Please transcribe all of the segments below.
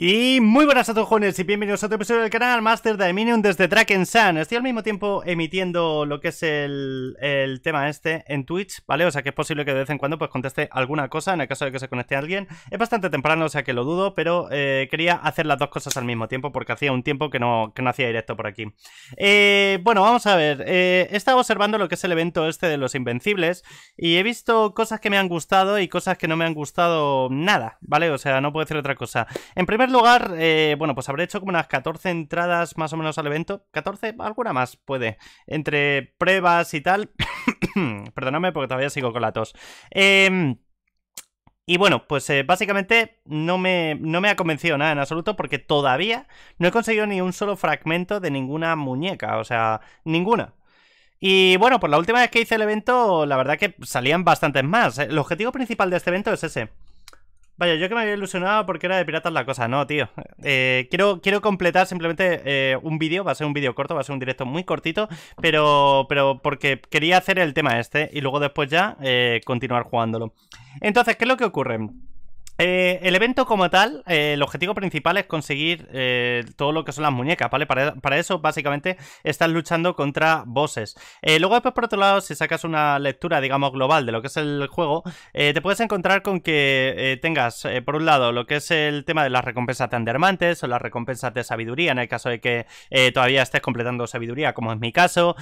Y muy buenas a todos jóvenes y bienvenidos a otro episodio del canal Master de desde Draken Sun. Estoy al mismo tiempo emitiendo lo que es el, tema este en Twitch, ¿vale? O sea que es posible que de vez en cuando pues conteste alguna cosa en el caso de que se conecte a alguien. Es bastante temprano, o sea que lo dudo, pero eh, quería hacer las dos cosas al mismo tiempo porque hacía un tiempo que no, no hacía directo por aquí. Eh, bueno, vamos a ver. Eh, he estado observando lo que es el evento este de los Invencibles y he visto cosas que me han gustado y cosas que no me han gustado nada, ¿vale? O sea, no puedo decir otra cosa. En primer lugar, eh, bueno, pues habré hecho como unas 14 entradas más o menos al evento. 14, alguna más puede. Entre pruebas y tal. Perdóname porque todavía sigo con la tos. Em, y bueno, pues eh, básicamente no me, no me ha convencido nada en absoluto porque todavía no he conseguido ni un solo fragmento de ninguna muñeca, o sea, ninguna. Y bueno, pues la última vez que hice el evento, la verdad que salían bastantes más. Eh. El objetivo principal de este evento es ese. Vaya, yo que me había ilusionado porque era de piratas la cosa, no, tío. Eh, quiero, quiero completar simplemente eh, un vídeo, va a ser un vídeo corto, va a ser un directo muy cortito, pero, porque quería hacer el tema este y luego después ya eh, continuar jugándolo. Entonces, ¿qué es lo que ocurre? Eh, el evento como tal, eh, el objetivo principal es conseguir eh, todo lo que son las muñecas, ¿vale? Para, eso, básicamente, estás luchando contra bosses. luego, después, por otro lado, si sacas una lectura, digamos, global de lo que es el juego, te puedes encontrar con que tengas, por un lado, lo que es el tema de las recompensas de andermantes o las recompensas de sabiduría, en el caso de que todavía estés completando sabiduría, como es mi caso.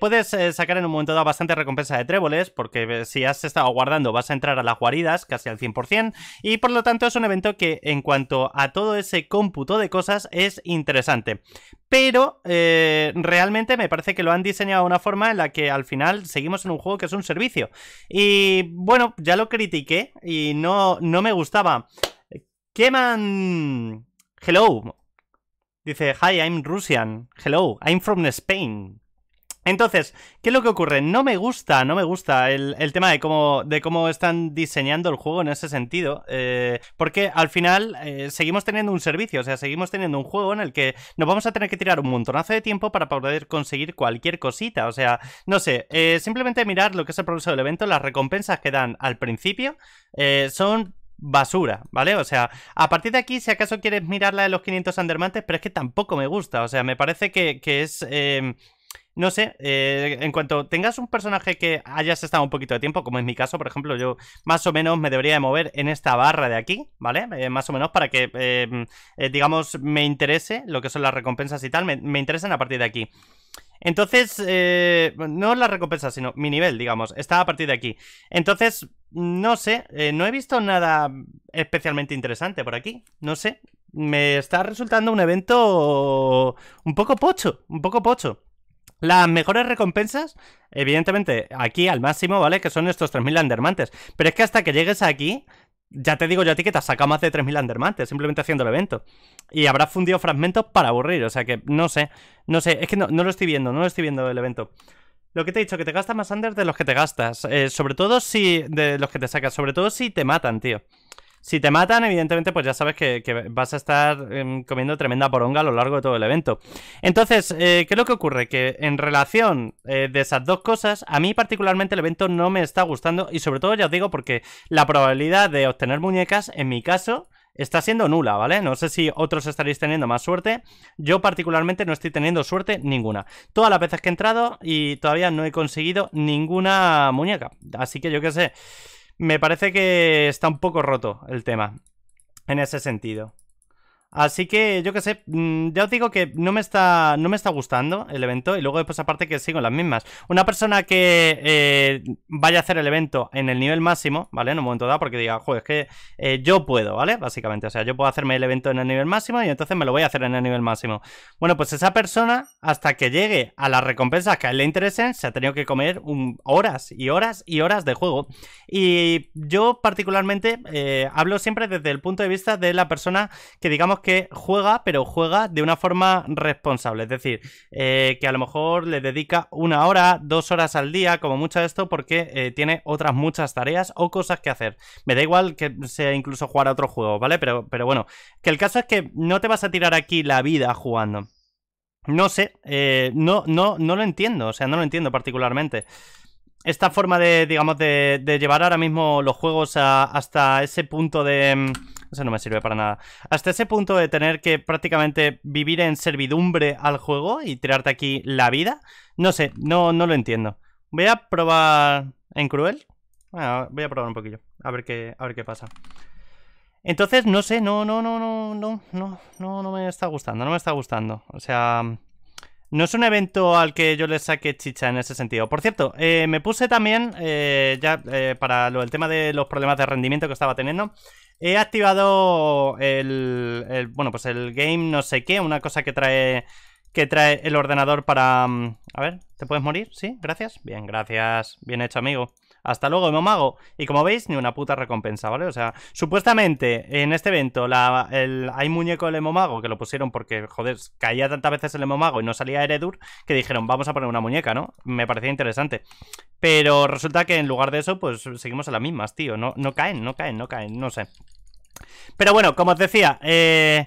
puedes sacar en un momento dado bastante recompensas de tréboles, porque si has estado guardando vas a entrar a las guaridas casi al 100% y por lo tanto es un evento que en cuanto a todo ese cómputo de cosas es interesante. Pero eh, realmente me parece que lo han diseñado de una forma en la que al final seguimos en un juego que es un servicio. Y bueno, ya lo critiqué y no, no me gustaba. Queman... Hello. Dice, hi, I'm Russian. Hello, I'm from Spain. Entonces, ¿qué es lo que ocurre? No me gusta, no me gusta el, tema de cómo, están diseñando el juego en ese sentido. Eh, porque al final eh, seguimos teniendo un servicio, o sea, seguimos teniendo un juego en el que nos vamos a tener que tirar un montonazo de tiempo para poder conseguir cualquier cosita. O sea, no sé, eh, simplemente mirar lo que es el progreso del evento, las recompensas que dan al principio son basura, ¿vale? O sea, a partir de aquí, si acaso quieres mirar la de los 500 andermantes, pero es que tampoco me gusta, o sea, me parece que es no sé, eh, en cuanto tengas un personaje que hayas estado un poquito de tiempo, como es mi caso, por ejemplo, yo más o menos me debería de mover en esta barra de aquí, ¿vale? Eh, más o menos para que, eh, mm, digamos, me interese lo que son las recompensas y tal, me, interesan a partir de aquí. Entonces, no las recompensas, sino mi nivel, digamos, está a partir de aquí. Entonces, no sé, no he visto nada especialmente interesante por aquí, no sé. Me está resultando un evento un poco pocho, un poco pocho. Las mejores recompensas, evidentemente, aquí al máximo, ¿vale? Que son estos 3.000 andermantes Pero es que hasta que llegues aquí, ya te digo yo a ti que te has sacado más de 3.000 andermantes simplemente haciendo el evento. Y habrás fundido fragmentos para aburrir, o sea que no sé, no sé, es que no, lo estoy viendo, no lo estoy viendo el evento. Lo que te he dicho, que te gastas más anders de los que te gastas. Eh, sobre todo si. de los que te sacas. Sobre todo si te matan, tío. Si te matan, evidentemente, pues ya sabes que, vas a estar em, comiendo tremenda poronga a lo largo de todo el evento. Entonces, eh, ¿qué es lo que ocurre? Que en relación eh, de esas dos cosas, a mí particularmente el evento no me está gustando y sobre todo ya os digo porque la probabilidad de obtener muñecas, en mi caso, está siendo nula, ¿vale? No sé si otros estaréis teniendo más suerte. Yo particularmente no estoy teniendo suerte ninguna. Todas las veces que he entrado y todavía no he conseguido ninguna muñeca. Así que yo qué sé me parece que está un poco roto el tema en ese sentido. Así que yo que sé, mm, ya os digo que no me está, no me está gustando el evento y luego después aparte que sigo las mismas. Una persona que eh, vaya a hacer el evento en el nivel máximo, ¿vale? En un momento dado porque diga, joder, es que eh, yo puedo, ¿vale? Básicamente, o sea, yo puedo hacerme el evento en el nivel máximo y entonces me lo voy a hacer en el nivel máximo. Bueno, pues esa persona, hasta que llegue a las recompensas que a él le interesen, se ha tenido que comer horas y horas y horas de juego. Y yo particularmente eh, hablo siempre desde el punto de vista de la persona que digamos que juega, pero juega de una forma responsable. Es decir, eh, que a lo mejor le dedica una hora, dos horas al día, como mucho de esto, porque eh, tiene otras muchas tareas o cosas que hacer. Me da igual que sea incluso jugar a otro juego, ¿vale? Pero, pero bueno, que el caso es que no te vas a tirar aquí la vida jugando. No sé, eh, no, no, no lo entiendo, o sea, no lo entiendo particularmente esta forma de, digamos, de, llevar ahora mismo los juegos hasta ese punto de... Mm, eso no me sirve para nada. Hasta ese punto de tener que prácticamente vivir en servidumbre al juego y tirarte aquí la vida. No sé, no, no lo entiendo. Voy a probar en cruel. voy a probar un poquillo. A ver qué, a ver qué pasa. Entonces, no sé, no, no, no, no, no, no, no, no me está gustando, no me está gustando. O sea, no es un evento al que yo le saque chicha en ese sentido. Por cierto, eh, me puse también, eh, ya eh, para lo, el tema de los problemas de rendimiento que estaba teniendo, he activado el, el, bueno, pues el game no sé qué, una cosa que trae que trae el ordenador para... Mm, a ver, ¿te puedes morir? Sí, gracias. Bien, gracias. Bien hecho, amigo. Hasta luego, Momago. Y como veis, ni una puta recompensa, ¿vale? O sea, supuestamente en este evento hay muñeco del Momago que lo pusieron porque, joder, caía tantas veces el Momago y no salía Eredur que dijeron, vamos a poner una muñeca, ¿no? Me parecía interesante. Pero resulta que en lugar de eso, pues seguimos a las mismas, tío. No, no caen, no caen, no caen, no sé. Pero bueno, como os decía, eh,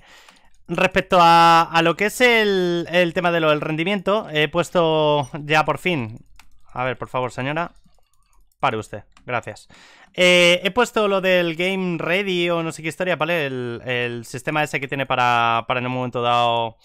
respecto a, lo que es el, el tema de del rendimiento, he puesto ya por fin... A ver, por favor, señora. Pare usted, gracias. Eh, he puesto lo del Game Ready o no sé qué historia, ¿vale? El, sistema ese que tiene para, para en un momento dado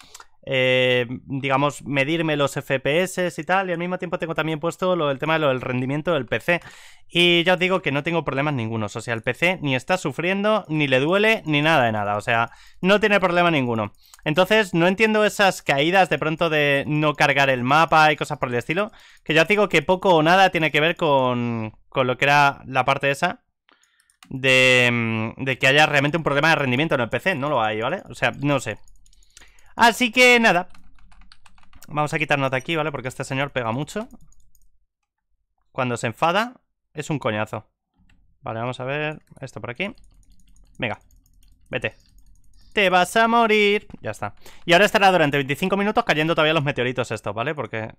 eh, digamos, medirme los FPS y tal, y al mismo tiempo tengo también puesto lo, el tema lo, del rendimiento del PC. Y ya os digo que no tengo problemas ningunos, o sea, el PC ni está sufriendo, ni le duele, ni nada de nada, o sea, no tiene problema ninguno. Entonces, no entiendo esas caídas de pronto de no cargar el mapa y cosas por el estilo, que ya os digo que poco o nada tiene que ver con, lo que era la parte esa. De, mm, de que haya realmente un problema de rendimiento en el PC, no lo hay, ¿vale? O sea, no sé. Así que nada. Vamos a quitarnos de aquí, ¿vale? Porque este señor pega mucho. Cuando se enfada, es un coñazo. Vale, vamos a ver esto por aquí. Venga, vete. Te vas a morir. Ya está. Y ahora estará durante 25 minutos cayendo todavía los meteoritos estos, ¿vale? Porque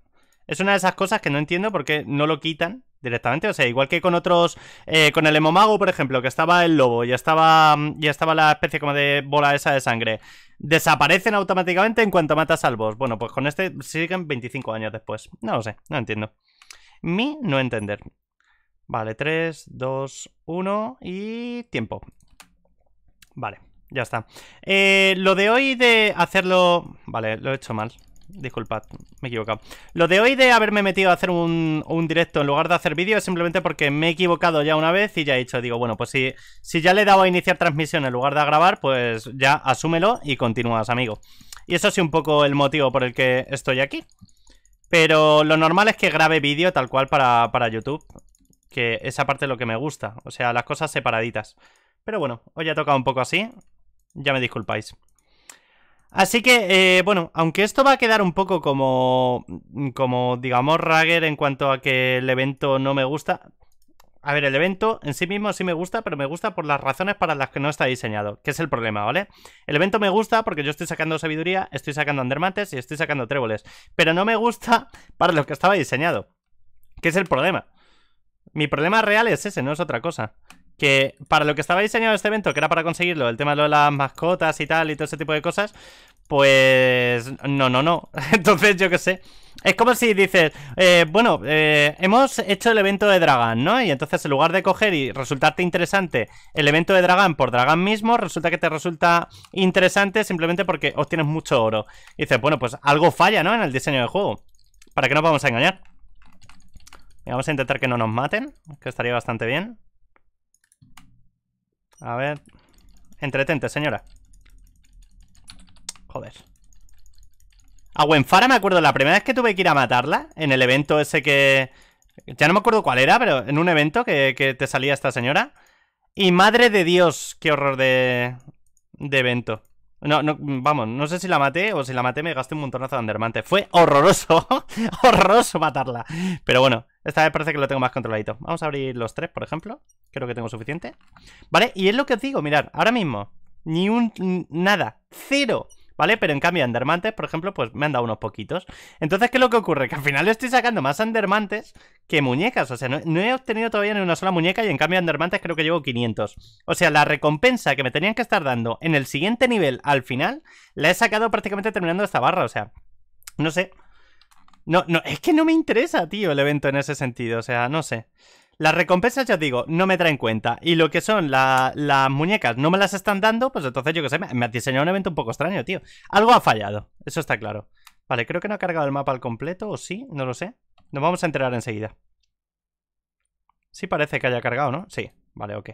es una de esas cosas que no entiendo porque no lo quitan directamente. O sea, igual que con otros. Eh, con el hemomago, por ejemplo, que estaba el lobo, ya estaba. Ya estaba la especie como de bola esa de sangre. Desaparecen automáticamente en cuanto matas al Bueno, pues con este siguen 25 años después. No lo sé, no entiendo. Mi no entender. Vale, 3, 2, 1 y tiempo. Vale, ya está. Eh, lo de hoy de hacerlo... Vale, lo he hecho mal disculpad, me he equivocado. Lo de hoy de haberme metido a hacer un, directo en lugar de hacer vídeo es simplemente porque me he equivocado ya una vez y ya he dicho, digo, bueno, pues si, si ya le he dado a iniciar transmisión en lugar de grabar, pues ya asúmelo y continúas, amigo. Y eso es un poco el motivo por el que estoy aquí. Pero lo normal es que grabe vídeo tal cual para, para YouTube. Que esa parte es lo que me gusta. O sea, las cosas separaditas. Pero bueno, hoy ha tocado un poco así. Ya me disculpáis. Así que, eh, bueno, aunque esto va a quedar un poco como, como, digamos, Rager en cuanto a que el evento no me gusta. A ver, el evento en sí mismo sí me gusta, pero me gusta por las razones para las que no está diseñado, que es el problema, ¿vale? El evento me gusta porque yo estoy sacando sabiduría, estoy sacando andermates y estoy sacando tréboles, pero no me gusta para lo que estaba diseñado, que es el problema. Mi problema real es ese, no es otra cosa que para lo que estaba diseñado este evento, que era para conseguirlo, el tema de las mascotas y tal, y todo ese tipo de cosas, pues no, no, no. Entonces, yo qué sé. Es como si dices, eh, bueno, eh, hemos hecho el evento de dragón, ¿no? Y entonces en lugar de coger y resultarte interesante el evento de dragón por dragón mismo, resulta que te resulta interesante simplemente porque obtienes mucho oro. Y dices, bueno, pues algo falla, ¿no? En el diseño del juego. ¿Para que nos vamos a engañar? Y vamos a intentar que no nos maten, que estaría bastante bien. A ver. Entretente, señora. Joder. A ah, Wenfara me acuerdo, la primera vez que tuve que ir a matarla, en el evento ese que... Ya no me acuerdo cuál era, pero en un evento que, que te salía esta señora. Y madre de Dios, qué horror de, de evento. No, no, vamos, no sé si la maté o si la maté me gasté un montonazo de andermante. Fue horroroso, horroroso matarla. Pero bueno, esta vez parece que lo tengo más controladito. Vamos a abrir los tres, por ejemplo. Creo que tengo suficiente. Vale, y es lo que os digo, mirad, ahora mismo. Ni un... nada. Cero. ¿vale? Pero en cambio, Andermantes, por ejemplo, pues me han dado unos poquitos. Entonces, ¿qué es lo que ocurre? Que al final estoy sacando más Andermantes que muñecas. O sea, no, he obtenido todavía ni una sola muñeca y en cambio Andermantes creo que llevo 500. O sea, la recompensa que me tenían que estar dando en el siguiente nivel al final, la he sacado prácticamente terminando esta barra. O sea, no sé... No, no, es que no me interesa, tío, el evento en ese sentido. O sea, no sé. Las recompensas, ya os digo, no me traen cuenta. Y lo que son las muñecas no me las están dando, pues entonces yo que sé, me, me ha diseñado un evento un poco extraño, tío. Algo ha fallado, eso está claro. Vale, creo que no ha cargado el mapa al completo, o sí, no lo sé. Nos vamos a enterar enseguida. Sí parece que haya cargado, ¿no? Sí, vale, ok.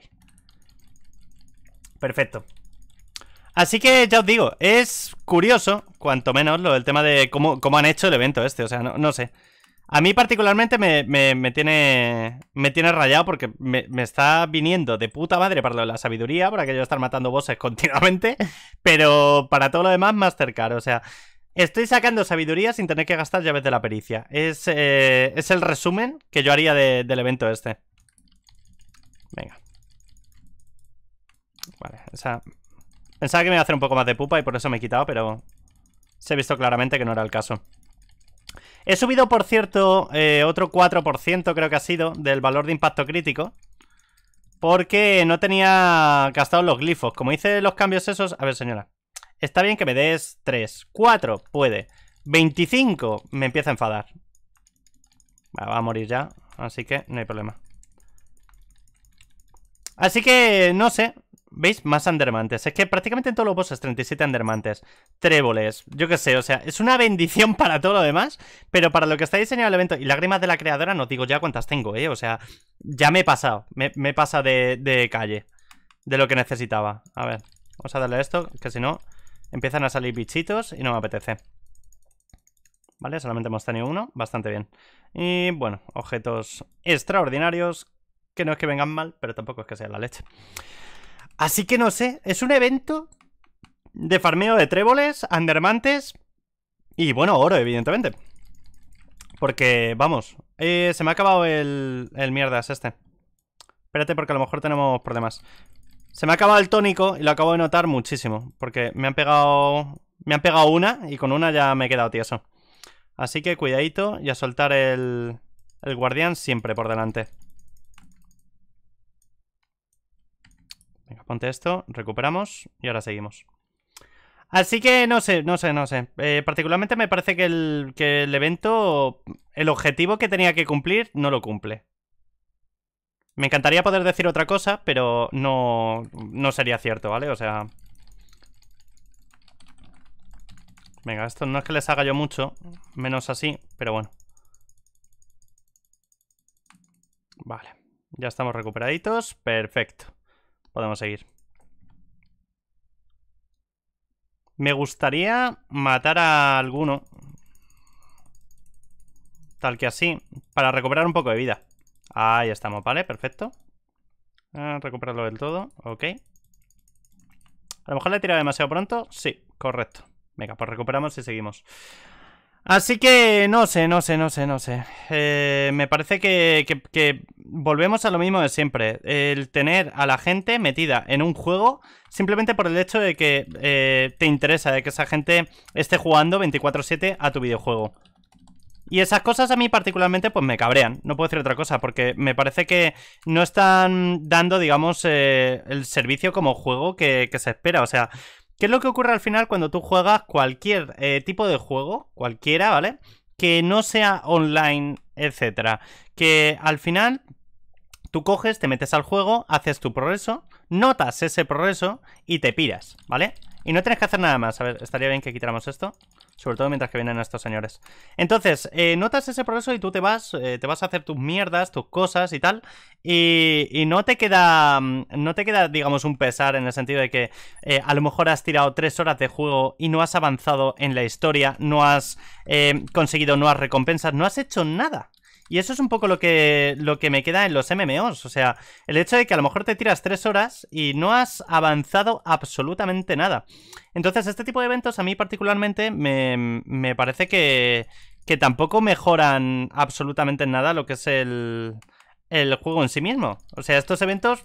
Perfecto. Así que ya os digo, es curioso, cuanto menos, lo del tema de cómo, cómo han hecho el evento este, o sea, no, no sé. A mí particularmente me, tiene me tiene rayado porque me, está viniendo de puta madre para la sabiduría, para que yo estar matando bosses continuamente, pero para todo lo demás cercano o sea, estoy sacando sabiduría sin tener que gastar llaves de la pericia. Es, eh, el resumen que yo haría del evento este. Venga. Vale, esa Pensaba que me iba a hacer un poco más de pupa y por eso me he quitado, pero se ha visto claramente que no era el caso. He subido, por cierto, eh, otro 4% creo que ha sido del valor de impacto crítico. Porque no tenía gastados los glifos. Como hice los cambios esos... A ver, señora. Está bien que me des 3. 4 puede. 25 me empieza a enfadar. Va, a morir ya. Así que no hay problema. Así que, no sé. ¿Veis? Más andermantes. Es que prácticamente en todos los bosses 37 andermantes. Tréboles. Yo qué sé, o sea, es una bendición para todo lo demás. Pero para lo que está diseñado el evento y lágrimas de la creadora, no digo ya cuántas tengo, ¿eh? O sea, ya me he pasado. Me, me pasa de, de calle. De lo que necesitaba. A ver, vamos a darle a esto, que si no, empiezan a salir bichitos y no me apetece. ¿Vale? Solamente hemos tenido uno, bastante bien. Y bueno, objetos extraordinarios, que no es que vengan mal, pero tampoco es que sea la leche. Así que no sé, es un evento de farmeo de tréboles, andermantes y bueno, oro, evidentemente. Porque, vamos, eh, se me ha acabado el, el mierdas este. Espérate porque a lo mejor tenemos problemas. Se me ha acabado el tónico y lo acabo de notar muchísimo. Porque me han pegado. Me han pegado una y con una ya me he quedado tieso. Así que cuidadito y a soltar el. El guardián siempre por delante. Venga, ponte esto, recuperamos y ahora seguimos. Así que no sé, no sé, no sé. Eh, particularmente me parece que el, el evento, el objetivo que tenía que cumplir, no lo cumple. Me encantaría poder decir otra cosa, pero no, no sería cierto, ¿vale? O sea... Venga, esto no es que les haga yo mucho, menos así, pero bueno. Vale, ya estamos recuperaditos, perfecto. Podemos seguir. Me gustaría matar a alguno. Tal que así. Para recuperar un poco de vida. Ahí estamos, ¿vale? Perfecto. Ah, recuperarlo del todo. Ok. A lo mejor le he tirado demasiado pronto. Sí, correcto. Venga, pues recuperamos y seguimos. Así que no sé, no sé, no sé, no sé. Eh, me parece que, volvemos a lo mismo de siempre. El tener a la gente metida en un juego simplemente por el hecho de que eh, te interesa, de que esa gente esté jugando 24/7 a tu videojuego. Y esas cosas a mí particularmente pues me cabrean, no puedo decir otra cosa, porque me parece que no están dando, digamos, eh, el servicio como juego que, que se espera. O sea, ¿Qué es lo que ocurre al final cuando tú juegas cualquier eh, tipo de juego, cualquiera, ¿vale? Que no sea online, etcétera. Que al final tú coges, te metes al juego, haces tu progreso, notas ese progreso y te piras, ¿vale? Y no tienes que hacer nada más. A ver, estaría bien que quitáramos esto. Sobre todo mientras que vienen estos señores. Entonces, eh, notas ese progreso y tú te vas, eh, te vas a hacer tus mierdas, tus cosas y tal. Y, no te queda, mm, no te queda, digamos, un pesar en el sentido de que eh, a lo mejor has tirado tres horas de juego y no has avanzado en la historia, no has conseguido nuevas recompensas, no has hecho nada. Y eso es un poco lo que, lo que me queda en los MMOs. O sea, el hecho de que a lo mejor te tiras tres horas y no has avanzado absolutamente nada. Entonces, este tipo de eventos a mí particularmente me, parece que, que tampoco mejoran absolutamente nada lo que es el, el juego en sí mismo. O sea, estos eventos,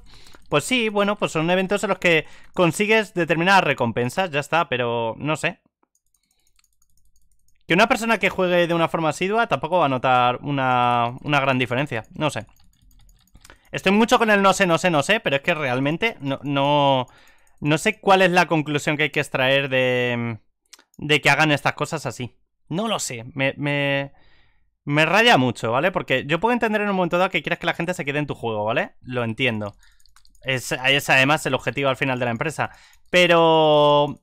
pues sí, bueno, pues son eventos en los que consigues determinadas recompensas, ya está, pero no sé. Que una persona que juegue de una forma asidua tampoco va a notar una, gran diferencia. No sé. Estoy mucho con el no sé, no sé, no sé, pero es que realmente no, no, sé cuál es la conclusión que hay que extraer de, de que hagan estas cosas así. No lo sé. Me, me, raya mucho, ¿vale? Porque yo puedo entender en un momento dado que quieras que la gente se quede en tu juego, ¿vale? Lo entiendo. Es, es además el objetivo al final de la empresa. Pero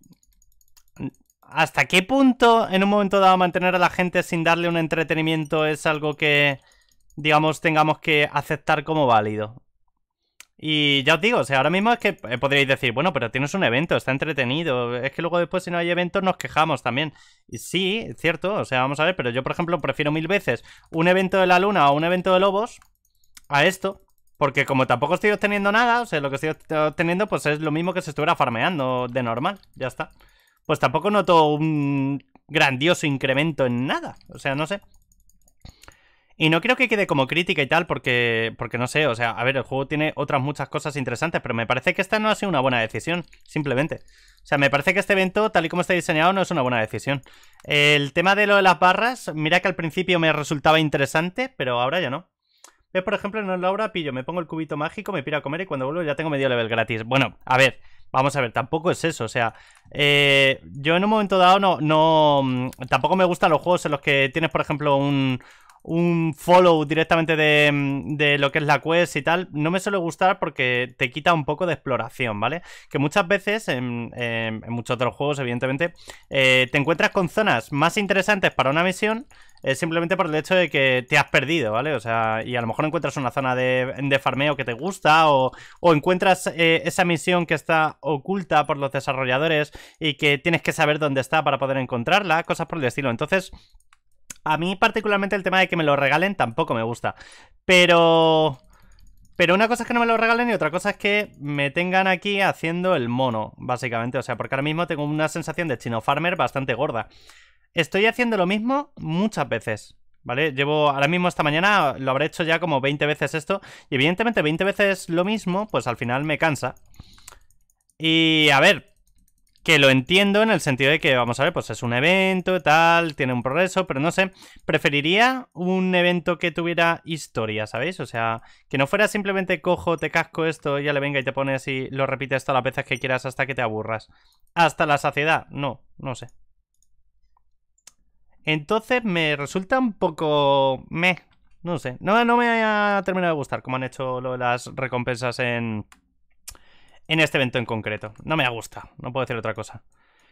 ¿Hasta qué punto en un momento dado mantener a la gente sin darle un entretenimiento es algo que, digamos, tengamos que aceptar como válido? Y ya os digo, o sea, ahora mismo es que eh, podríais decir, bueno, pero tienes un evento, está entretenido. Es que luego después si no hay eventos nos quejamos también. Y sí, es cierto, o sea, vamos a ver, pero yo por ejemplo prefiero mil veces un evento de la luna o un evento de lobos a esto. Porque como tampoco estoy obteniendo nada, o sea, lo que estoy obteniendo pues es lo mismo que se estuviera farmeando de normal, ya está pues tampoco noto un grandioso incremento en nada. O sea, no sé. Y no creo que quede como crítica y tal, porque, porque no sé, o sea, a ver, el juego tiene otras muchas cosas interesantes, pero me parece que esta no ha sido una buena decisión, simplemente. O sea, me parece que este evento, tal y como está diseñado, no es una buena decisión. El tema de lo de las barras, mira que al principio me resultaba interesante, pero ahora ya no. ¿Ves, por ejemplo, en la obra pillo, me pongo el cubito mágico, me pido a comer y cuando vuelvo ya tengo medio level gratis. Bueno, a ver, Vamos a ver, tampoco es eso, o sea, eh, yo en un momento dado no, no, mm, tampoco me gustan los juegos en los que tienes, por ejemplo, un, follow directamente de, mm, de, lo que es la quest y tal, no me suele gustar porque te quita un poco de exploración, ¿vale? Que muchas veces, en, muchos otros juegos, evidentemente, eh, te encuentras con zonas más interesantes para una misión es simplemente por el hecho de que te has perdido, ¿vale? O sea, y a lo mejor encuentras una zona de, farmeo que te gusta o, encuentras eh, esa misión que está oculta por los desarrolladores y que tienes que saber dónde está para poder encontrarla, cosas por el estilo. Entonces, a mí particularmente el tema de que me lo regalen tampoco me gusta. Pero... Pero una cosa es que no me lo regalen y otra cosa es que me tengan aquí haciendo el mono, básicamente. O sea, porque ahora mismo tengo una sensación de chino farmer bastante gorda. Estoy haciendo lo mismo muchas veces. ¿Vale? Llevo ahora mismo esta mañana, lo habré hecho ya como 20 veces esto. Y evidentemente 20 veces lo mismo, pues al final me cansa. Y a ver, que lo entiendo en el sentido de que, vamos a ver, pues es un evento, tal, tiene un progreso, pero no sé, preferiría un evento que tuviera historia, ¿sabéis? O sea, que no fuera simplemente cojo, te casco esto, ya le venga y te pones y lo repites todas las veces que quieras hasta que te aburras. Hasta la saciedad, no, no sé. Entonces me resulta un poco... Meh, no sé. No, no me ha terminado de gustar como han hecho las recompensas en... En este evento en concreto. No me ha gustado, no puedo decir otra cosa.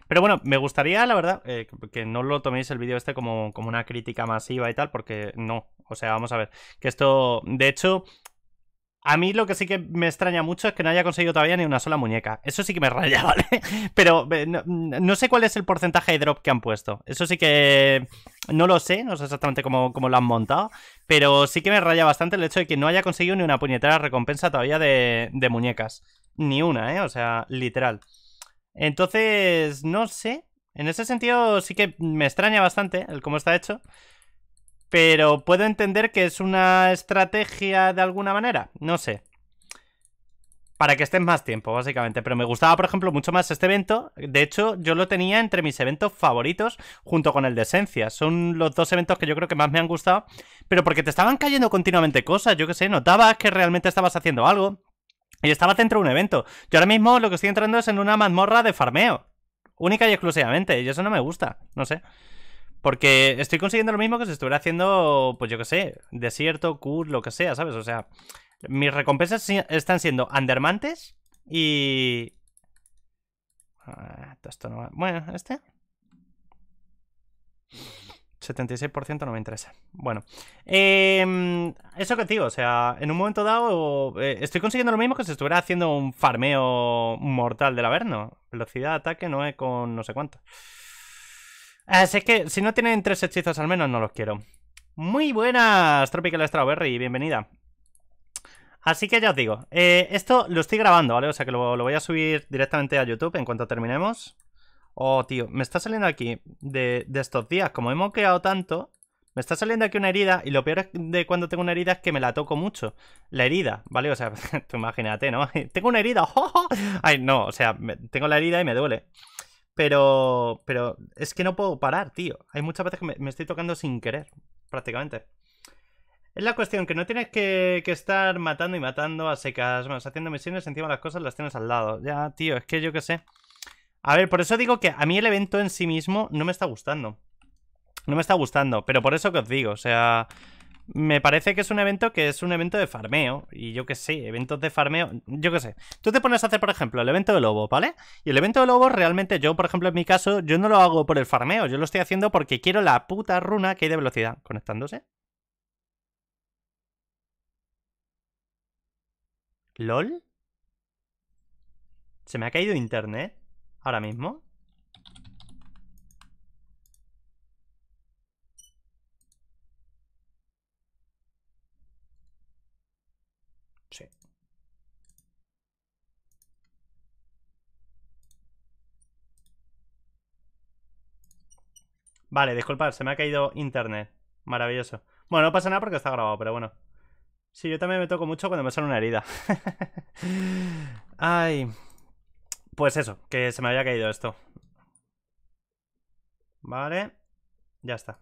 Pero bueno, me gustaría, la verdad, eh, que no lo toméis el vídeo este como, como una crítica masiva y tal, porque no. O sea, vamos a ver. Que esto, de hecho, a mí lo que sí que me extraña mucho es que no haya conseguido todavía ni una sola muñeca. Eso sí que me raya, ¿vale? Pero no, sé cuál es el porcentaje de drop que han puesto. Eso sí que no lo sé, no sé exactamente cómo, cómo, lo han montado. Pero sí que me raya bastante el hecho de que no haya conseguido ni una puñetera recompensa todavía de, de muñecas. Ni una, ¿eh? O sea, literal. Entonces, no sé. En ese sentido sí que me extraña bastante el cómo está hecho pero puedo entender que es una estrategia de alguna manera, no sé. Para que estés más tiempo, básicamente. Pero me gustaba, por ejemplo, mucho más este evento. De hecho, yo lo tenía entre mis eventos favoritos, junto con el de Esencia. Son los dos eventos que yo creo que más me han gustado. Pero porque te estaban cayendo continuamente cosas, yo qué sé, notabas que realmente estabas haciendo algo. Y estabas dentro de un evento. Yo ahora mismo lo que estoy entrando es en una mazmorra de farmeo. Única y exclusivamente. Y eso no me gusta. No sé. Porque estoy consiguiendo lo mismo que si estuviera haciendo, pues yo qué sé, desierto, cool lo que sea, ¿sabes? O sea, mis recompensas están siendo andermantes y... Ah, esto no va... Bueno, este... 76% no me interesa. Bueno, em, eso que digo, o sea, en un momento dado eh, estoy consiguiendo lo mismo que si estuviera haciendo un farmeo mortal del Averno. Velocidad de ataque no es con no sé cuánto. Así que si no tienen tres hechizos al menos, no los quiero. Muy buenas, Tropical Strawberry, bienvenida. Así que ya os digo, eh, esto lo estoy grabando, ¿vale? O sea que lo, voy a subir directamente a YouTube en cuanto terminemos. Oh, tío, me está saliendo aquí de, estos días, como hemos quedado tanto, me está saliendo aquí una herida y lo peor de cuando tengo una herida es que me la toco mucho. La herida, ¿vale? O sea, tú imagínate, ¿no? tengo una herida. ¡oh, oh! Ay, no, o sea, tengo la herida y me duele. Pero, pero es que no puedo parar, tío. Hay muchas veces que me, estoy tocando sin querer, prácticamente. Es la cuestión, que no tienes que, que, estar matando y matando a secas, bueno, haciendo misiones, encima las cosas las tienes al lado. Ya, tío, es que yo qué sé. A ver, por eso digo que a mí el evento en sí mismo no me está gustando. No me está gustando, pero por eso que os digo, o sea, me parece que es un evento que es un evento de farmeo. Y yo que sé, eventos de farmeo. Yo que sé. Tú te pones a hacer, por ejemplo, el evento de lobo, ¿vale? Y el evento de lobo, realmente, yo, por ejemplo, en mi caso, yo no lo hago por el farmeo. Yo lo estoy haciendo porque quiero la puta runa que hay de velocidad. Conectándose. ¿Lol? ¿Se me ha caído internet? ¿Ahora mismo? Vale, disculpad, se me ha caído internet. Maravilloso. Bueno, no pasa nada porque está grabado, pero bueno. Sí, yo también me toco mucho cuando me sale una herida. Ay. Pues eso, que se me había caído esto. Vale. Ya está.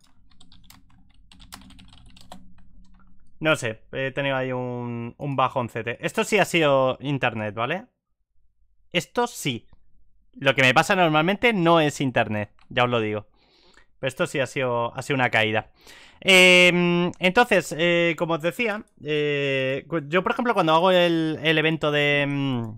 No sé, he tenido ahí un, un bajón CT. Esto sí ha sido internet, ¿vale? Esto sí. Lo que me pasa normalmente no es internet, ya os lo digo. Pero esto sí ha sido, sido una caída. Em, entonces, eh, como os decía, eh, yo por ejemplo cuando hago el, el evento de... Mm,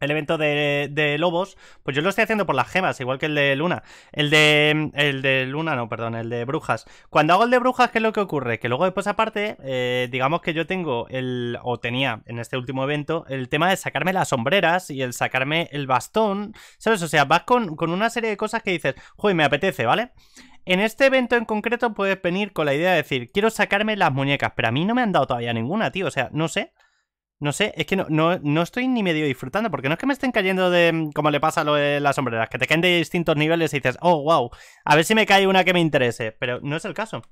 el evento de, lobos, pues yo lo estoy haciendo por las gemas, igual que el de luna. El de, el de luna, no, perdón, el de brujas. Cuando hago el de brujas, ¿qué es lo que ocurre? Que luego después aparte, eh, digamos que yo tengo el, o tenía en este último evento, el tema de sacarme las sombreras y el sacarme el bastón, ¿sabes? O sea, vas con, con una serie de cosas que dices, joder, me apetece, ¿vale? En este evento en concreto puedes venir con la idea de decir, quiero sacarme las muñecas, pero a mí no me han dado todavía ninguna, tío, o sea, no sé. No sé, es que no, no, estoy ni medio disfrutando, porque no es que me estén cayendo de. como le pasa a lo de las sombreras, que te caen de distintos niveles y dices, oh, wow, a ver si me cae una que me interese, pero no es el caso.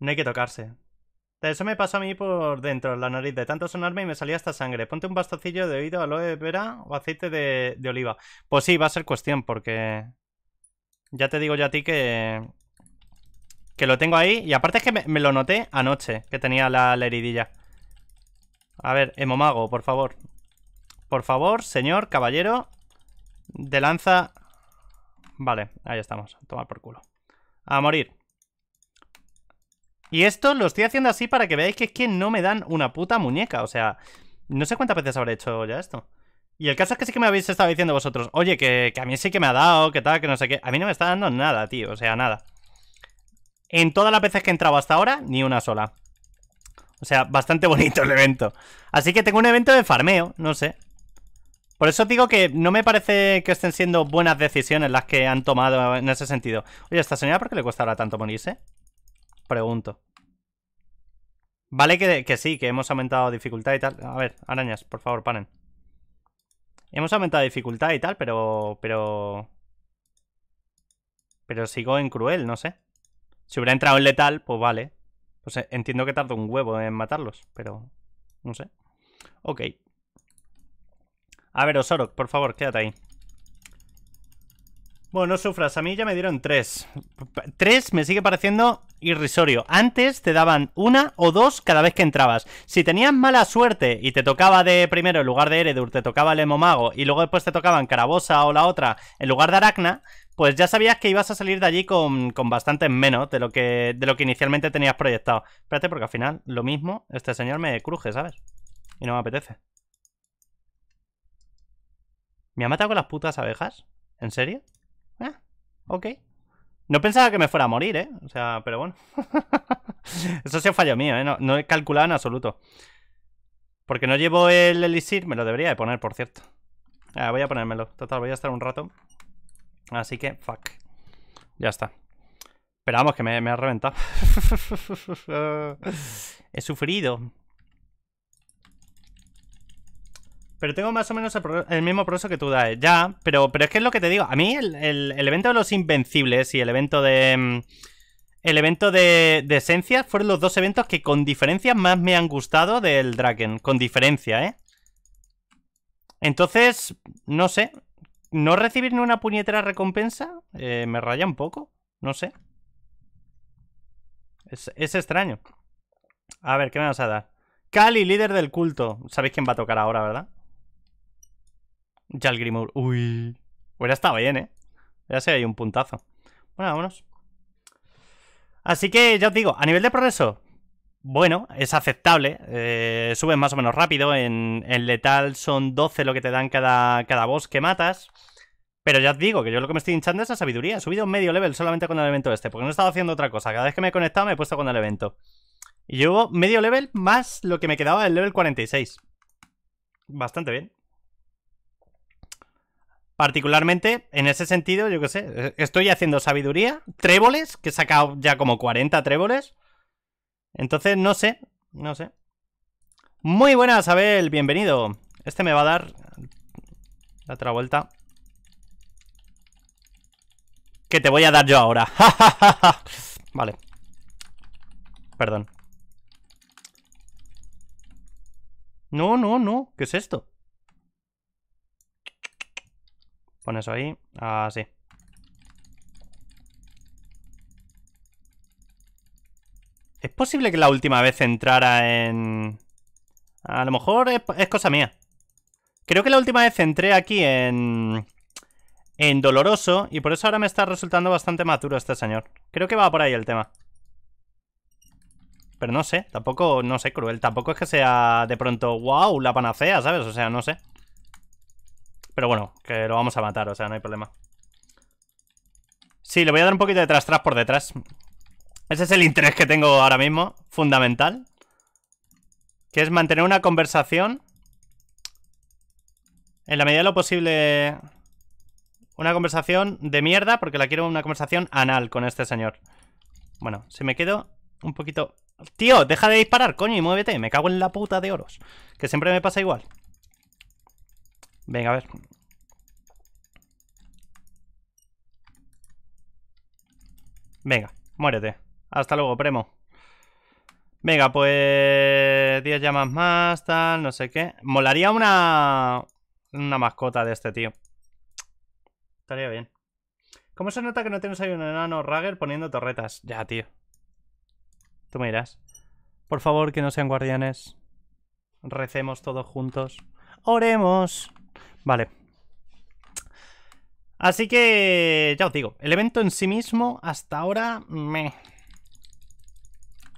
No hay que tocarse. Eso me pasó a mí por dentro, la nariz, de tanto sonarme y me salía hasta sangre. Ponte un bastocillo de oído, aloe vera o aceite de, de oliva. Pues sí, va a ser cuestión, porque. Ya te digo yo a ti que que lo tengo ahí. Y aparte es que me, lo noté anoche, que tenía la, heridilla. A ver, hemomago, por favor. Por favor, señor, caballero. De lanza... Vale, ahí estamos. Tomar por culo. A morir. Y esto lo estoy haciendo así para que veáis que es que no me dan una puta muñeca. O sea, no sé cuántas veces habré hecho ya esto. Y el caso es que sí que me habéis estado diciendo vosotros, oye, que, que a mí sí que me ha dado, que tal, que no sé qué. A mí no me está dando nada, tío. O sea, nada. En todas las veces que he entrado hasta ahora, ni una sola. O sea, bastante bonito el evento. Así que tengo un evento de farmeo, no sé. Por eso digo que no me parece que estén siendo buenas decisiones las que han tomado en ese sentido. Oye, ¿esta señora por qué le cuesta ahora tanto morirse? Pregunto. Vale que, sí, que hemos aumentado dificultad y tal. A ver, arañas, por favor, paren. Hemos aumentado dificultad y tal, pero... Pero... Pero sigo en cruel, no sé. Si hubiera entrado en letal, pues vale. Pues eh, entiendo que tarda un huevo en matarlos, pero no sé. Ok. A ver, Osorok, por favor, quédate ahí. Bueno, no sufras, a mí ya me dieron tres. Tres me sigue pareciendo irrisorio. Antes te daban una o dos cada vez que entrabas. Si tenías mala suerte y te tocaba de primero en lugar de Eredur, te tocaba el Hemomago y luego después te tocaban Carabosa o la otra en lugar de Aracna, pues ya sabías que ibas a salir de allí con, con bastantes menos de lo, que, de lo que inicialmente tenías proyectado. Espérate, porque al final lo mismo, este señor me cruje, ¿sabes? Y no me apetece. ¿Me ha matado con las putas abejas? ¿En serio? Ah, ok. No pensaba que me fuera a morir, ¿eh? O sea, pero bueno. Eso sí es fallo mío, ¿eh? No, he calculado en absoluto. Porque no llevo el elixir, me lo debería de poner, por cierto. Ah, voy a ponérmelo. Total, voy a estar un rato. Así que, fuck. Ya está. Esperamos que me, me ha reventado. He sufrido. Pero tengo más o menos el, mismo proceso que tú, das Ya, pero, pero es que es lo que te digo. A mí el, evento de los Invencibles y el evento de... Mm, el evento de, de Esencias fueron los dos eventos que con diferencia más me han gustado del Draken. Con diferencia, ¿eh? Entonces, no sé no recibir ni una puñetera recompensa eh, me raya un poco. No sé. Es, es, extraño. A ver, ¿qué me vas a dar? Cali, líder del culto. Sabéis quién va a tocar ahora, ¿verdad? Jalgrimur, Uy Uy. ya estaba bien, ¿eh? Ya sé, hay un puntazo. Bueno, vámonos. Así que ya os digo, a nivel de progreso, bueno, es aceptable. Eh, subes más o menos rápido. En, letal son 12 lo que te dan cada, cada boss que matas. Pero ya os digo que yo lo que me estoy hinchando es la sabiduría. He subido medio level solamente con el evento este, porque no he estado haciendo otra cosa. Cada vez que me he conectado me he puesto con el evento. Y llevo medio level más lo que me quedaba del level 46. Bastante bien. Particularmente, en ese sentido, yo qué sé, eh, estoy haciendo sabiduría, tréboles, que he sacado ya como 40 tréboles. Entonces, no sé, no sé. Muy buenas, Abel, bienvenido. Este me va a dar la otra vuelta. Que te voy a dar yo ahora. vale. Perdón. No, no, no. ¿Qué es esto? Pon eso ahí. Así. Ah, Es posible que la última vez entrara en... A lo mejor es, cosa mía. Creo que la última vez entré aquí en... En doloroso, y por eso ahora me está resultando bastante maturo este señor. Creo que va por ahí el tema. Pero no sé, tampoco, no sé, cruel. Tampoco es que sea de pronto, wow, la panacea, ¿sabes? O sea, no sé. Pero bueno, que lo vamos a matar, o sea, no hay problema. Sí, le voy a dar un poquito de tras-tras por detrás. Ese es el interés que tengo ahora mismo, fundamental. Que es mantener una conversación en la medida de lo posible una conversación de mierda porque la quiero una conversación anal con este señor. Bueno, si me quedo un poquito... Tío, deja de disparar, coño, y muévete. Me cago en la puta de oros. Que siempre me pasa igual. Venga, a ver. Venga, muérete. Hasta luego, Premo. Venga, pues 10 llamas más, tal, no sé qué. Molaría una una mascota de este tío. Estaría bien. ¿Cómo se nota que no tienes ahí un enano Ragger poniendo torretas? Ya, tío. Tú me dirás. Por favor, que no sean guardianes. Recemos todos juntos. Oremos. Vale. Así que, ya os digo, el evento en sí mismo hasta ahora me...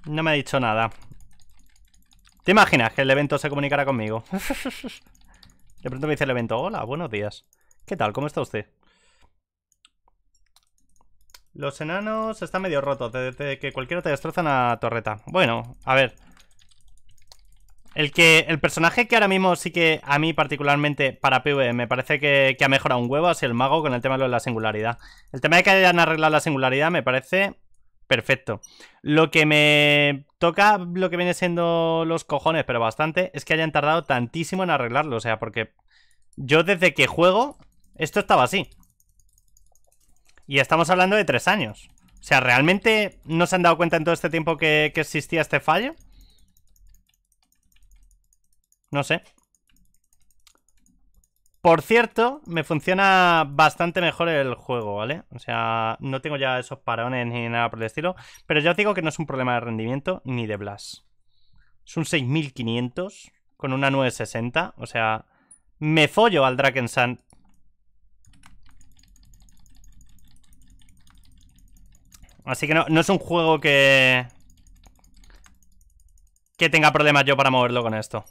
No me ha dicho nada. ¿Te imaginas que el evento se comunicara conmigo? De pronto me dice el evento, hola, buenos días. ¿Qué tal? ¿Cómo está usted? Los enanos están medio rotos, desde que cualquiera te destroza una torreta. Bueno, a ver. El que el personaje que ahora mismo sí que a mí particularmente para PvE me parece que, que ha mejorado un huevo es el mago con el tema de la singularidad. El tema de que hayan arreglado la singularidad me parece Perfecto. Lo que me toca, lo que viene siendo los cojones, pero bastante, es que hayan tardado tantísimo en arreglarlo. O sea, porque yo desde que juego, esto estaba así. Y estamos hablando de tres años. O sea, ¿realmente no se han dado cuenta en todo este tiempo que, que existía este fallo? No sé. Por cierto, me funciona bastante mejor el juego, ¿vale? O sea, no tengo ya esos parones ni nada por el estilo. Pero ya os digo que no es un problema de rendimiento ni de blast. Es un 6500 con una 960. O sea, me follo al Sand. Así que no, no es un juego que... Que tenga problemas yo para moverlo con esto.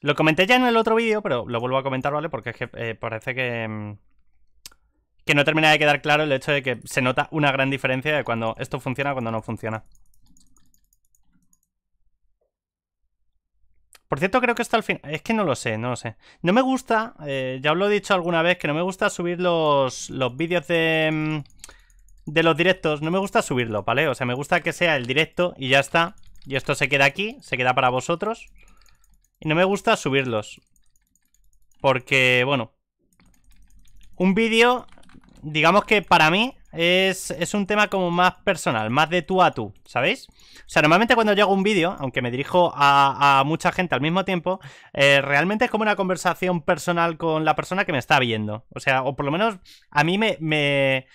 Lo comenté ya en el otro vídeo, pero lo vuelvo a comentar, ¿vale? Porque es que eh, parece que... Mm, que no termina de quedar claro el hecho de que se nota una gran diferencia de cuando esto funciona o cuando no funciona. Por cierto, creo que esto al final... Es que no lo sé, no lo sé. No me gusta, eh, ya os lo he dicho alguna vez, que no me gusta subir los, los vídeos de, mm, de los directos. No me gusta subirlo, ¿vale? O sea, me gusta que sea el directo y ya está. Y esto se queda aquí, se queda para vosotros. Y no me gusta subirlos. Porque, bueno. Un vídeo, digamos que para mí es, es, un tema como más personal, más de tú a tú, ¿sabéis? O sea, normalmente cuando yo hago un vídeo, aunque me dirijo a, mucha gente al mismo tiempo, eh, realmente es como una conversación personal con la persona que me está viendo. O sea, o por lo menos a mí me, me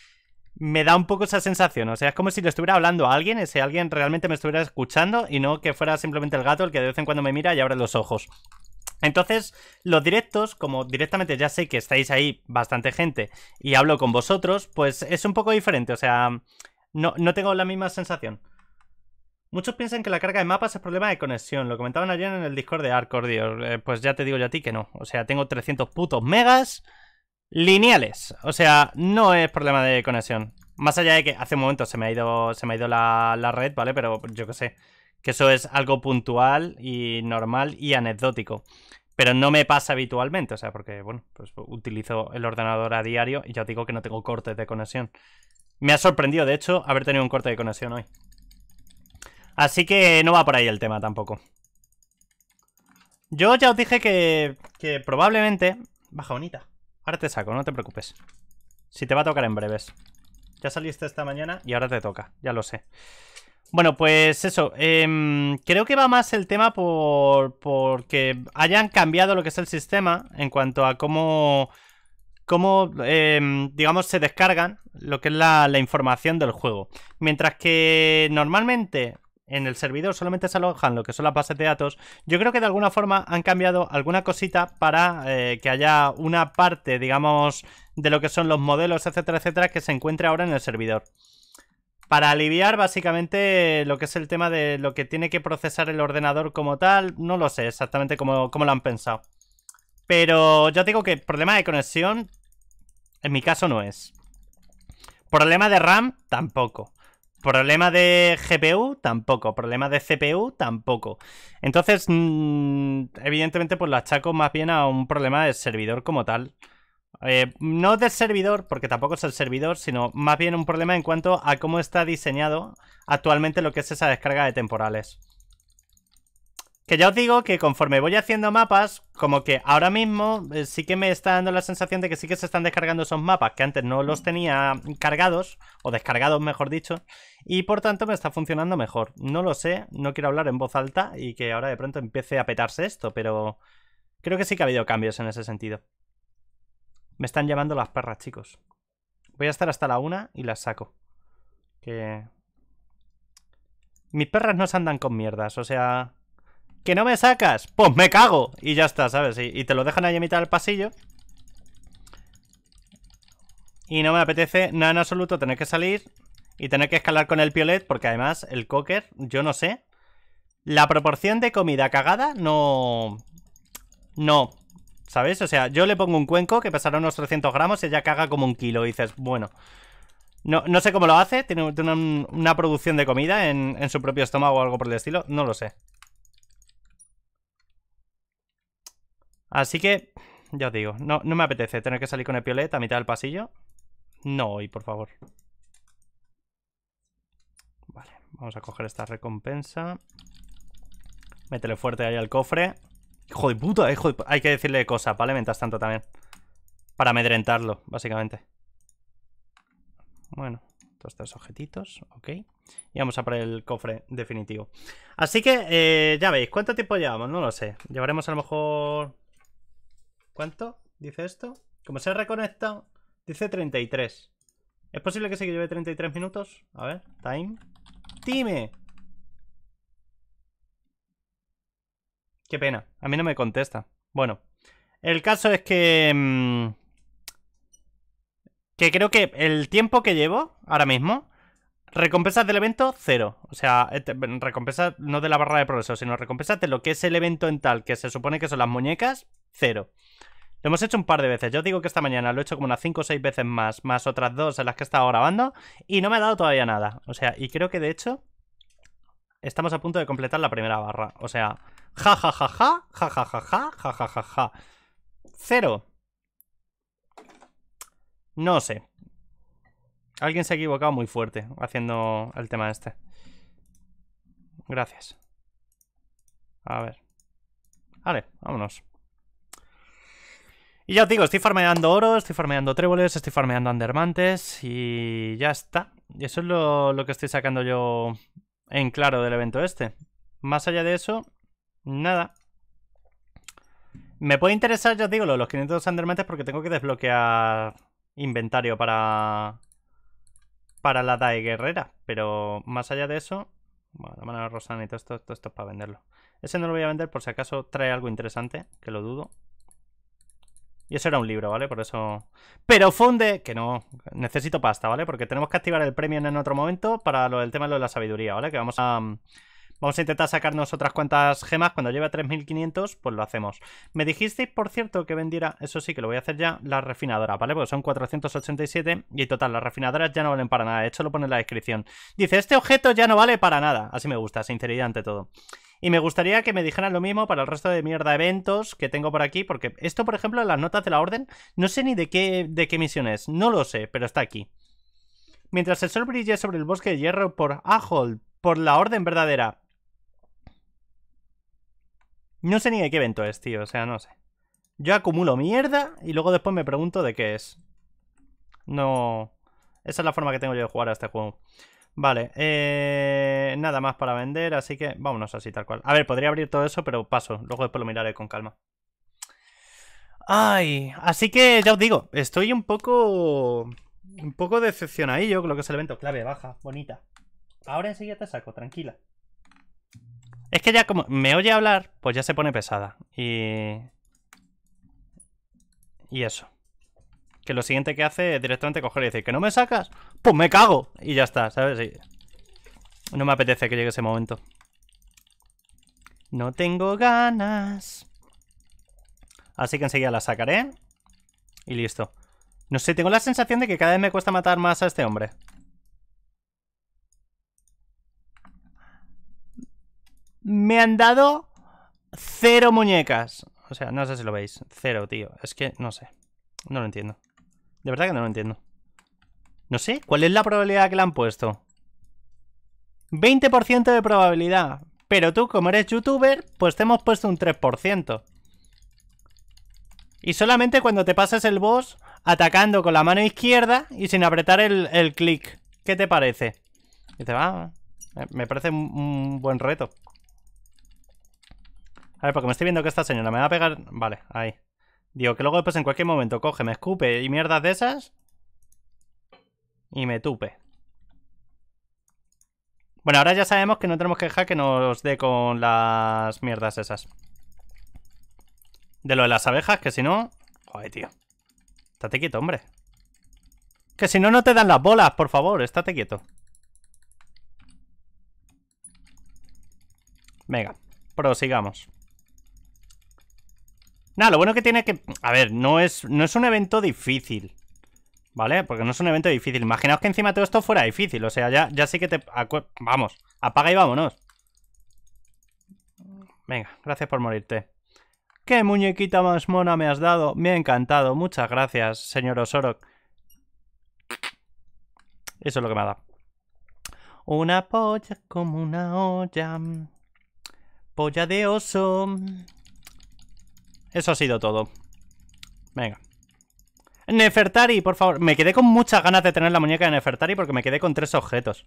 me da un poco esa sensación. O sea, es como si le estuviera hablando a alguien, ese alguien realmente me estuviera escuchando y no que fuera simplemente el gato el que de vez en cuando me mira y abre los ojos. Entonces, los directos, como directamente ya sé que estáis ahí bastante gente y hablo con vosotros, pues es un poco diferente, o sea, no, tengo la misma sensación. Muchos piensan que la carga de mapas es problema de conexión, lo comentaban ayer en el Discord de Arcordio, eh, pues ya te digo yo a ti que no, o sea, tengo 300 putos megas, lineales. O sea, no es problema de conexión. Más allá de que hace un momento se me ha ido, se me ha ido la, red, ¿vale? Pero yo qué sé, que eso es algo puntual y normal y anecdótico. Pero no me pasa habitualmente, o sea, porque, bueno, pues utilizo el ordenador a diario y ya digo que no tengo cortes de conexión. Me ha sorprendido, de hecho, haber tenido un corte de conexión hoy. Así que no va por ahí el tema tampoco. Yo ya os dije que, que probablemente... Baja bonita. Ahora te saco, no te preocupes. Si te va a tocar en breves. Ya saliste esta mañana y ahora te toca, ya lo sé. Bueno, pues eso. Em, creo que va más el tema por porque hayan cambiado lo que es el sistema en cuanto a cómo, cómo em, digamos, se descargan lo que es la información del juego. Mientras que normalmente en el servidor solamente se alojan lo que son las bases de datos, yo creo que de alguna forma han cambiado alguna cosita para eh, que haya una parte, digamos, de lo que son los modelos, etcétera, etcétera, que se encuentre ahora en el servidor. Para aliviar básicamente lo que es el tema de lo que tiene que procesar el ordenador como tal, no lo sé exactamente cómo, cómo lo han pensado. Pero yo digo que problema de conexión, en mi caso no es. Problema de RAM, tampoco. Problema de GPU tampoco, problema de CPU tampoco. Entonces, mm, evidentemente, pues lo achaco más bien a un problema de servidor como tal. Eh, no del servidor, porque tampoco es el servidor, sino más bien un problema en cuanto a cómo está diseñado actualmente lo que es esa descarga de temporales. Que ya os digo que conforme voy haciendo mapas, como que ahora mismo eh, sí que me está dando la sensación de que sí que se están descargando esos mapas que antes no los mm. tenía cargados, o descargados mejor dicho, y por tanto me está funcionando mejor. No lo sé, no quiero hablar en voz alta y que ahora de pronto empiece a petarse esto, pero creo que sí que ha habido cambios en ese sentido. Me están llevando las perras, chicos. Voy a estar hasta la una y las saco. Que... Mis perras no se andan con mierdas, o sea... ¿Que no me sacas? Pues me cago. Y ya está, ¿sabes? Y, te lo dejan ahí en mitad del pasillo. Y no me apetece nada en absoluto tener que salir y tener que escalar con el piolet, porque además el cocker, yo no sé. La proporción de comida cagada no... No. ¿Sabes? O sea, yo le pongo un cuenco que pesará unos 300 gramos y ella caga como un kilo. Y dices, bueno... No, sé cómo lo hace, tiene, una, producción de comida en su propio estómago o algo por el estilo, no lo sé. Así que, ya os digo, no, no me apetece tener que salir con el piolet a mitad del pasillo. No hoy, por favor. Vale, vamos a coger esta recompensa. Métele fuerte ahí al cofre. Hijo de puta, hijo de... Hay que decirle cosas, ¿vale? Mientras tanto también. Para amedrentarlo, básicamente. Bueno, todos tres objetitos, ok. Y vamos a por el cofre definitivo. Así que, eh, ya veis, ¿cuánto tiempo llevamos? No lo sé. Llevaremos a lo mejor ¿Cuánto? ¿Dice esto? Como se ha reconectado, dice 33. ¿Es posible que se lleve 33 minutos? A ver, time. ¡Time! Qué pena, a mí no me contesta. Bueno, el caso es que... Mm, que creo que el tiempo que llevo ahora mismo Recompensas del evento, cero. O sea, recompensas no de la barra de progreso, sino recompensas de lo que es el evento en tal, que se supone que son las muñecas, cero. Lo hemos hecho un par de veces. Yo digo que esta mañana lo he hecho como unas 5 o 6 veces más, más otras dos en las que he estado grabando, y no me ha dado todavía nada. O sea, y creo que de hecho estamos a punto de completar la primera barra. O sea, ja ja ja ja, ja ja ja ja, ja ja ja ja. Cero. No sé, Alguien se ha equivocado muy fuerte haciendo el tema este. Gracias. A ver. Vale, vámonos. Y ya os digo, estoy farmeando oro, estoy farmeando tréboles, estoy farmeando andermantes y ya está. Y eso es lo, lo que estoy sacando yo en claro del evento este. Más allá de eso, nada. Me puede interesar, ya os digo, los 500 andermantes porque tengo que desbloquear inventario para, para la DAE guerrera. Pero más allá de eso, bueno, mano Rosana y todo esto, esto es para venderlo. Ese no lo voy a vender por si acaso trae algo interesante, que lo dudo. Y ese era un libro, ¿vale? Por eso... Pero funde... Que no, necesito pasta, ¿vale? Porque tenemos que activar el premio en otro momento para lo del tema de, lo de la sabiduría, ¿vale? Que vamos a... Vamos a intentar sacarnos otras cuantas gemas. Cuando lleve a 3500, pues lo hacemos. Me dijisteis, por cierto, que vendiera, eso sí que lo voy a hacer ya, la refinadora, ¿vale? Porque son 487 y total, las refinadoras ya no valen para nada. De hecho, lo pone en la descripción. Dice, este objeto ya no vale para nada. Así me gusta, sinceridad ante todo. Y me gustaría que me dijeran lo mismo para el resto de mierda eventos que tengo por aquí, porque esto, por ejemplo, en las notas de la orden, no sé ni de qué, de qué misión es. No lo sé, pero está aquí. Mientras el sol brille sobre el bosque de hierro por Ahol, por la orden verdadera. No sé ni de qué evento es, tío, o sea, no sé. Yo acumulo mierda y luego después me pregunto de qué es. No... Esa es la forma que tengo yo de jugar a este juego. Vale, eh, nada más para vender, así que vámonos así tal cual. A ver, podría abrir todo eso, pero paso, luego después lo miraré con calma. Ay, así que ya os digo, estoy un poco... Un poco decepcionadillo con lo que es el evento. Clave baja, bonita. Ahora enseguida te saco, tranquila. Es que ya como me oye hablar, pues ya se pone pesada. Y... Y eso. Que lo siguiente que hace es directamente coger y decir, ¿que no me sacas? Pues me cago. Y ya está, ¿sabes? no me apetece que llegue ese momento. No tengo ganas. Así que enseguida la sacaré. Y listo. No sé, tengo la sensación de que cada vez me cuesta matar más a este hombre. Me han dado cero muñecas. O sea, no sé si lo veis. Cero, tío. Es que no sé. No lo entiendo. De verdad que no lo entiendo. No sé, ¿cuál es la probabilidad que le han puesto? 20% de probabilidad. Pero tú, como eres youtuber, pues te hemos puesto un 3%. Y solamente cuando te pases el boss atacando con la mano izquierda y sin apretar el, el clic. ¿Qué te parece? Dice, va, me parece un buen reto. A ver, porque me estoy viendo que esta señora me va a pegar... Vale, ahí. Digo, que luego después en cualquier momento coge, me escupe y mierdas de esas. Y me tupe. Bueno, ahora ya sabemos que no tenemos que dejar que nos dé con las mierdas esas. De lo de las abejas, que si no... Joder, tío. Estate quieto, hombre. Que si no, no te dan las bolas, por favor. Estate quieto. Venga, prosigamos. Nada, lo bueno que tiene que... A ver, no es, no es un evento difícil. ¿Vale? Porque no es un evento difícil. Imaginaos que encima todo esto fuera difícil. O sea, ya, ya sí que te... Vamos, apaga y vámonos. Venga, gracias por morirte. ¡Qué muñequita más mona me has dado! Me ha encantado. Muchas gracias, señor Osorok. Eso es lo que me ha dado. Una polla como una olla. Polla de oso. Eso ha sido todo. Venga. Nefertari, por favor. Me quedé con muchas ganas de tener la muñeca de Nefertari porque me quedé con tres objetos.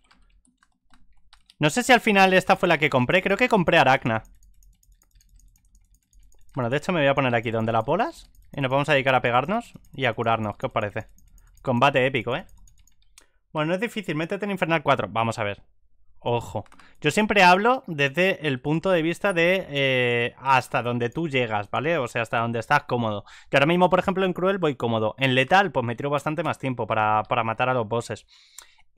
No sé si al final esta fue la que compré. Creo que compré Aracna. Bueno, de hecho me voy a poner aquí donde la polas. Y nos vamos a dedicar a pegarnos y a curarnos. ¿Qué os parece? Combate épico, ¿eh? Bueno, no es difícil. Métete en Infernal 4. Vamos a ver. Ojo. Yo siempre hablo desde el punto de vista de eh, hasta donde tú llegas, ¿vale? O sea, hasta donde estás cómodo. Que ahora mismo, por ejemplo, en Cruel voy cómodo. En Letal, pues me tiro bastante más tiempo para, para matar a los bosses.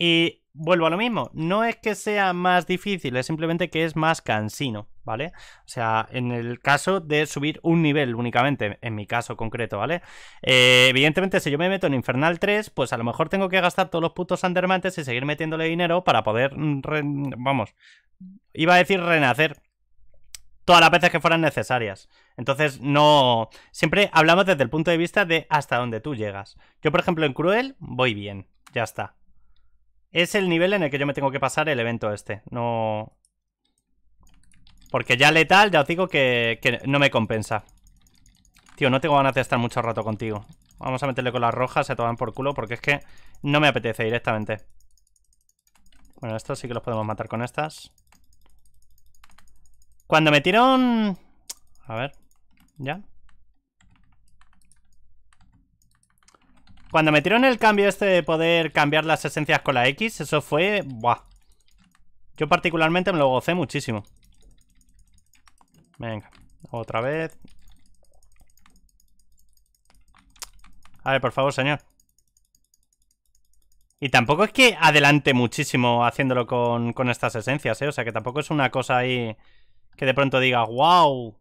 Y vuelvo a lo mismo, no es que sea más difícil, es simplemente que es más cansino, ¿vale? O sea, en el caso de subir un nivel únicamente, en mi caso concreto, ¿vale? Eh, evidentemente, si yo me meto en Infernal 3, pues a lo mejor tengo que gastar todos los putos andermantes y seguir metiéndole dinero para poder, mm, vamos, iba a decir renacer, todas las veces que fueran necesarias. Entonces, no. Siempre hablamos desde el punto de vista de hasta dónde tú llegas. Yo, por ejemplo, en Cruel voy bien, ya está. Es el nivel en el que yo me tengo que pasar el evento este. No... Porque ya letal, ya os digo que, que no me compensa. Tío, no tengo ganas de estar mucho rato contigo. Vamos a meterle con las rojas, se toman por culo, porque es que no me apetece directamente. Bueno, estos sí que los podemos matar con estas. Cuando metieron... A ver, ya. Cuando me en el cambio este de poder cambiar las esencias con la X, eso fue... Buah. Yo particularmente me lo gocé muchísimo. Venga, otra vez. A ver, por favor, señor. Y tampoco es que adelante muchísimo haciéndolo con, con estas esencias, ¿eh? O sea, que tampoco es una cosa ahí que de pronto diga wow.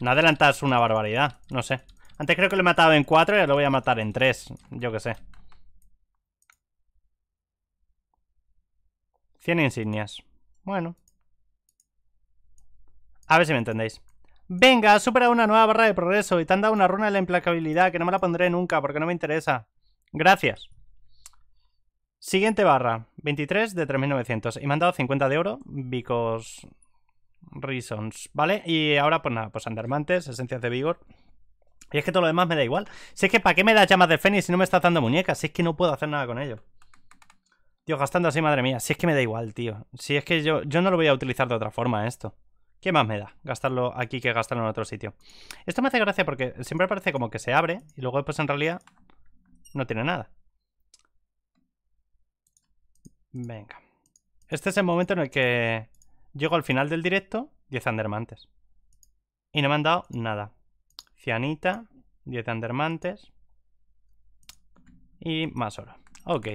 No adelantas una barbaridad, no sé. Antes creo que lo he matado en 4 y ahora lo voy a matar en 3. Yo qué sé. 100 insignias. Bueno. A ver si me entendéis. Venga, supera una nueva barra de progreso y te han dado una runa de la implacabilidad que no me la pondré nunca porque no me interesa. Gracias. Siguiente barra, 23 de 3900. Y me han dado 50 de oro, vicos, reasons, ¿vale? Y ahora, pues nada, pues andarmantes, esencias de vigor. Y es que todo lo demás me da igual. Si es que ¿para qué me da llamas de Fénix si no me está dando muñecas? Si es que no puedo hacer nada con ello. Tío, gastando así, madre mía. Si es que me da igual, tío. Si es que yo, yo no lo voy a utilizar de otra forma esto. ¿Qué más me da gastarlo aquí que gastarlo en otro sitio? Esto me hace gracia porque siempre parece como que se abre y luego después pues, en realidad no tiene nada. Venga. Este es el momento en el que llego al final del directo 10 andermantes. Y no me han dado nada cianita, 10 andermantes y más oro. Ok.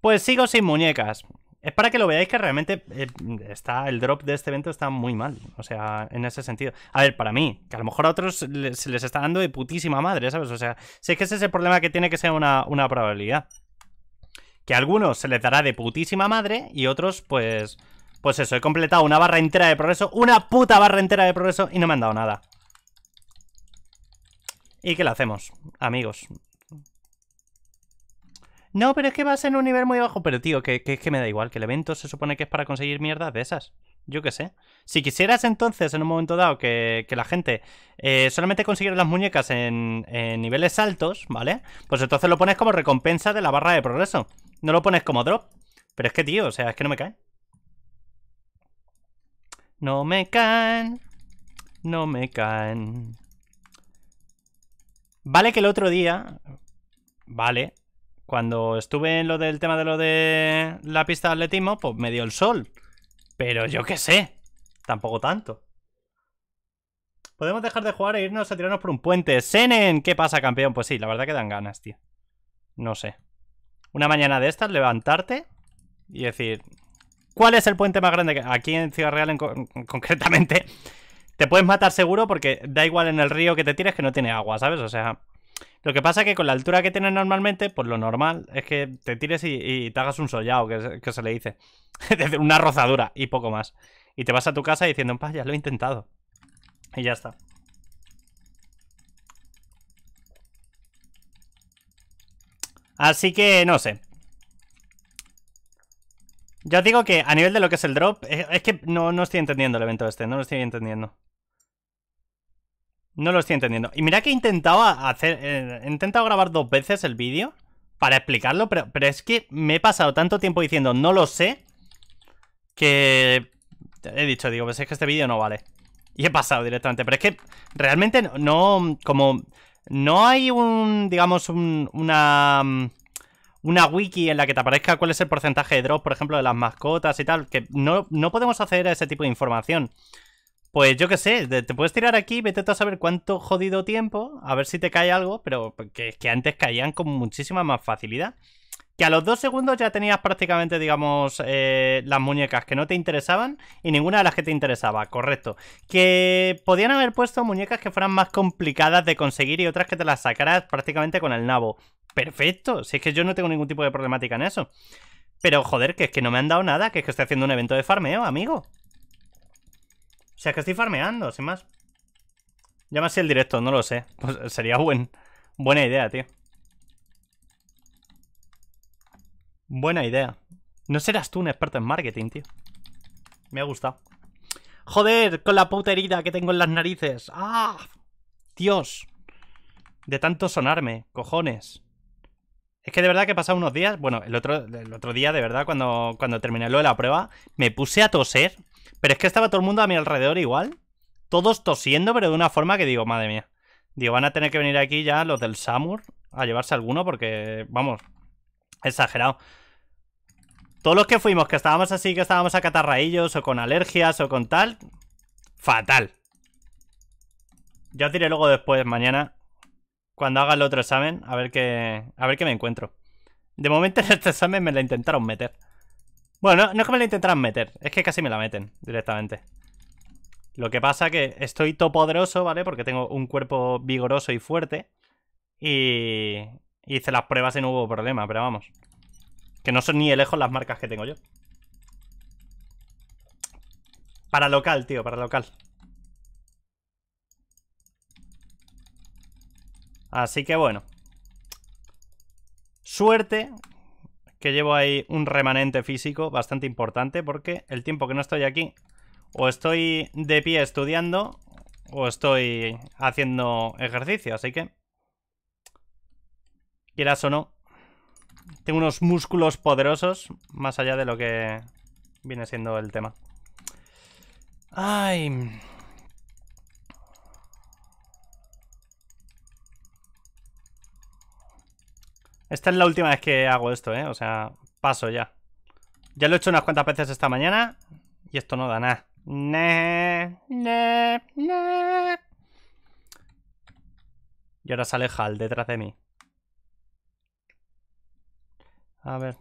Pues sigo sin muñecas. Es para que lo veáis que realmente eh, está el drop de este evento está muy mal. O sea, en ese sentido. A ver, para mí, que a lo mejor a otros se les, está dando de putísima madre, ¿sabes? O sea, si es que ese es el problema que tiene que ser una, una probabilidad. Que a algunos se les dará de putísima madre y otros, pues... Pues eso, he completado una barra entera de progreso, una puta barra entera de progreso y no me han dado nada. ¿Y qué lo hacemos, amigos? No, pero es que vas en un nivel muy bajo. Pero, tío, que, que, que me da igual. Que el evento se supone que es para conseguir mierdas de esas. Yo qué sé. Si quisieras entonces, en un momento dado, que, la gente eh, solamente consiguiera las muñecas en, en, niveles altos, ¿vale? Pues entonces lo pones como recompensa de la barra de progreso. No lo pones como drop. Pero es que, tío, o sea, es que no me caen. No me caen. No me caen. Vale que el otro día, vale, cuando estuve en lo del tema de lo de la pista de atletismo, pues me dio el sol. Pero yo qué sé, tampoco tanto. Podemos dejar de jugar e irnos a tirarnos por un puente. Senen, ¿qué pasa, campeón? Pues sí, la verdad que dan ganas, tío. No sé. Una mañana de estas, levantarte y decir, ¿cuál es el puente más grande? Aquí en Ciudad Real, concretamente, te puedes matar seguro porque da igual en el río que te tires que no tiene agua, ¿sabes? O sea, lo que pasa es que con la altura que tienes normalmente, pues lo normal es que te tires y, te hagas un sollao, que, se le dice. Una rozadura y poco más. Y te vas a tu casa diciendo, pa, ya lo he intentado. Y ya está. Así que no sé. Yo digo que a nivel de lo que es el drop, es que no estoy entendiendo el evento este, no lo estoy entendiendo. No lo estoy entendiendo. Y mira que he intentado hacer. Eh, he intentado grabar dos veces el vídeo para explicarlo, pero, es que me he pasado tanto tiempo diciendo no lo sé que he dicho, digo, pues es que este vídeo no vale. Y he pasado directamente. Pero es que realmente no. Como. No hay un. Digamos, una. Una wiki en la que te aparezca cuál es el porcentaje de drop, por ejemplo, de las mascotas y tal. Que no, no podemos hacer ese tipo de información. Pues yo qué sé, te puedes tirar aquí, vete a saber cuánto jodido tiempo, a ver si te cae algo, pero que, que antes caían con muchísima más facilidad. Que a los dos segundos ya tenías prácticamente, digamos, eh, las muñecas que no te interesaban y ninguna de las que te interesaba, correcto. Que podían haber puesto muñecas que fueran más complicadas de conseguir y otras que te las sacaras prácticamente con el nabo. Perfecto, si es que yo no tengo ningún tipo de problemática en eso. Pero joder, que es que no me han dado nada, que es que estoy haciendo un evento de farmeo, amigo. O sea, que estoy farmeando, sin más. Ya Llámase el directo, no lo sé. Pues sería buen, buena idea, tío. Buena idea. No serás tú un experto en marketing, tío. Me ha gustado. Joder, con la puta herida que tengo en las narices. ¡Ah! Dios. De tanto sonarme, cojones. Es que de verdad que he pasado unos días, bueno, el otro, otro día de verdad cuando, cuando terminé lo de la prueba, me puse a toser, pero es que estaba todo el mundo a mi alrededor igual, todos tosiendo, pero de una forma que digo, madre mía, digo, van a tener que venir aquí ya los del Samur a llevarse alguno porque, vamos, exagerado. Todos los que fuimos, que estábamos así, que estábamos a catarraillos o con alergias o con tal, fatal. Ya os diré luego después, mañana, cuando haga el otro examen, a ver qué, a ver qué me encuentro. De momento en este examen me la intentaron meter. Bueno, no, es que me la intentaran meter, es que casi me la meten directamente. Lo que pasa es que estoy topoderoso, ¿vale? Porque tengo un cuerpo vigoroso y fuerte. Y hice las pruebas y no hubo problema, pero vamos. Que no son ni de lejos las marcas que tengo yo. Para local, tío, para local. Así que bueno. Suerte que llevo ahí un remanente físico bastante importante porque el tiempo que no estoy aquí o estoy de pie estudiando o estoy haciendo ejercicio, así que quieras o no, tengo unos músculos poderosos más allá de lo que viene siendo el tema. Ay, Esta es la última vez que hago esto, ¿eh? O sea, paso ya. Ya lo he hecho unas cuantas veces esta mañana y esto no da nada. Y ahora sale Hal detrás de mí. A ver.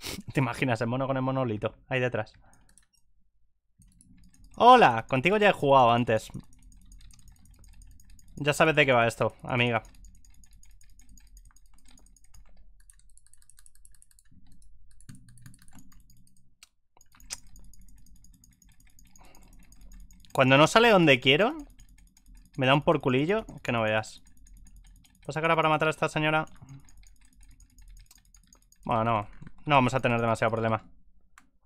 ¿Te imaginas el mono con el monolito? Ahí detrás. ¡Hola! Contigo ya he jugado antes. Ya sabes de qué va esto, amiga. Cuando no sale donde quiero, me da un porculillo que no veas. a sacar para matar a esta señora? Bueno, no. No vamos a tener demasiado problema.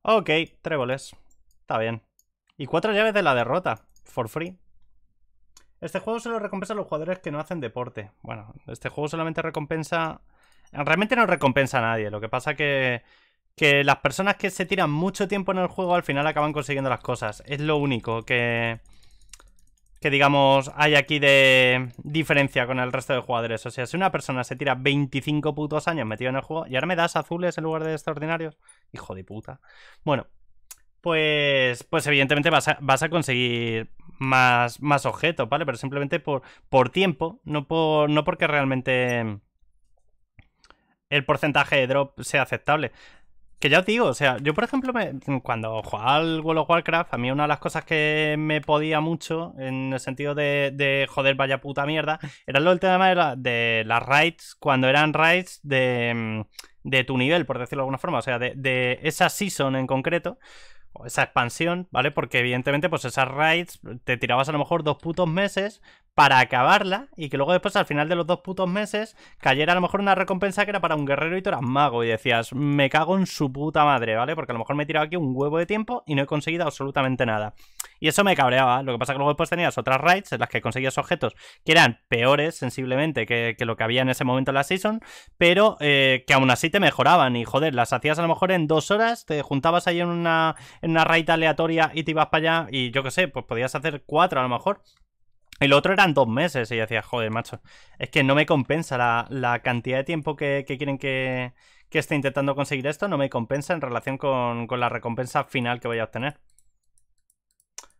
Ok, tréboles. Está bien. Y cuatro llaves de la derrota. For free. Este juego solo recompensa a los jugadores que no hacen deporte. Bueno, este juego solamente recompensa... Realmente no recompensa a nadie. Lo que pasa que que las personas que se tiran mucho tiempo en el juego al final acaban consiguiendo las cosas. Es lo único que, que digamos, hay aquí de diferencia con el resto de jugadores. O sea, si una persona se tira 25 putos años metido en el juego y ahora me das azules en lugar de extraordinarios, hijo de puta. Bueno, pues, pues evidentemente vas a, vas a conseguir más, más objetos, ¿vale? Pero simplemente por, por tiempo, no, por, no porque realmente el porcentaje de drop sea aceptable. Que ya os digo, o sea, yo por ejemplo, cuando jugaba al World of Warcraft, a mí una de las cosas que me podía mucho, en el sentido de, joder, vaya puta mierda, era lo del tema de, la, las raids, cuando eran raids de, mm, de tu nivel, por decirlo de alguna forma, o sea, de, de esa season en concreto esa expansión, ¿vale? Porque evidentemente, pues esas raids te tirabas a lo mejor dos putos meses para acabarla y que luego después al final de los dos putos meses cayera a lo mejor una recompensa que era para un guerrero y tú eras mago y decías, me cago en su puta madre, ¿vale? Porque a lo mejor me he tirado aquí un huevo de tiempo y no he conseguido absolutamente nada. Y eso me cabreaba, lo que pasa es que luego después tenías otras raids en las que conseguías objetos que eran peores sensiblemente que, lo que había en ese momento en la season, pero eh, que aún así te mejoraban y joder, las hacías a lo mejor en dos horas, te juntabas ahí en una, en una raid aleatoria y te ibas para allá y yo qué sé, pues podías hacer cuatro a lo mejor. El otro eran dos meses y decía, joder, macho, es que no me compensa la, cantidad de tiempo que, quieren que, que, esté intentando conseguir esto, no me compensa en relación con, con la recompensa final que voy a obtener.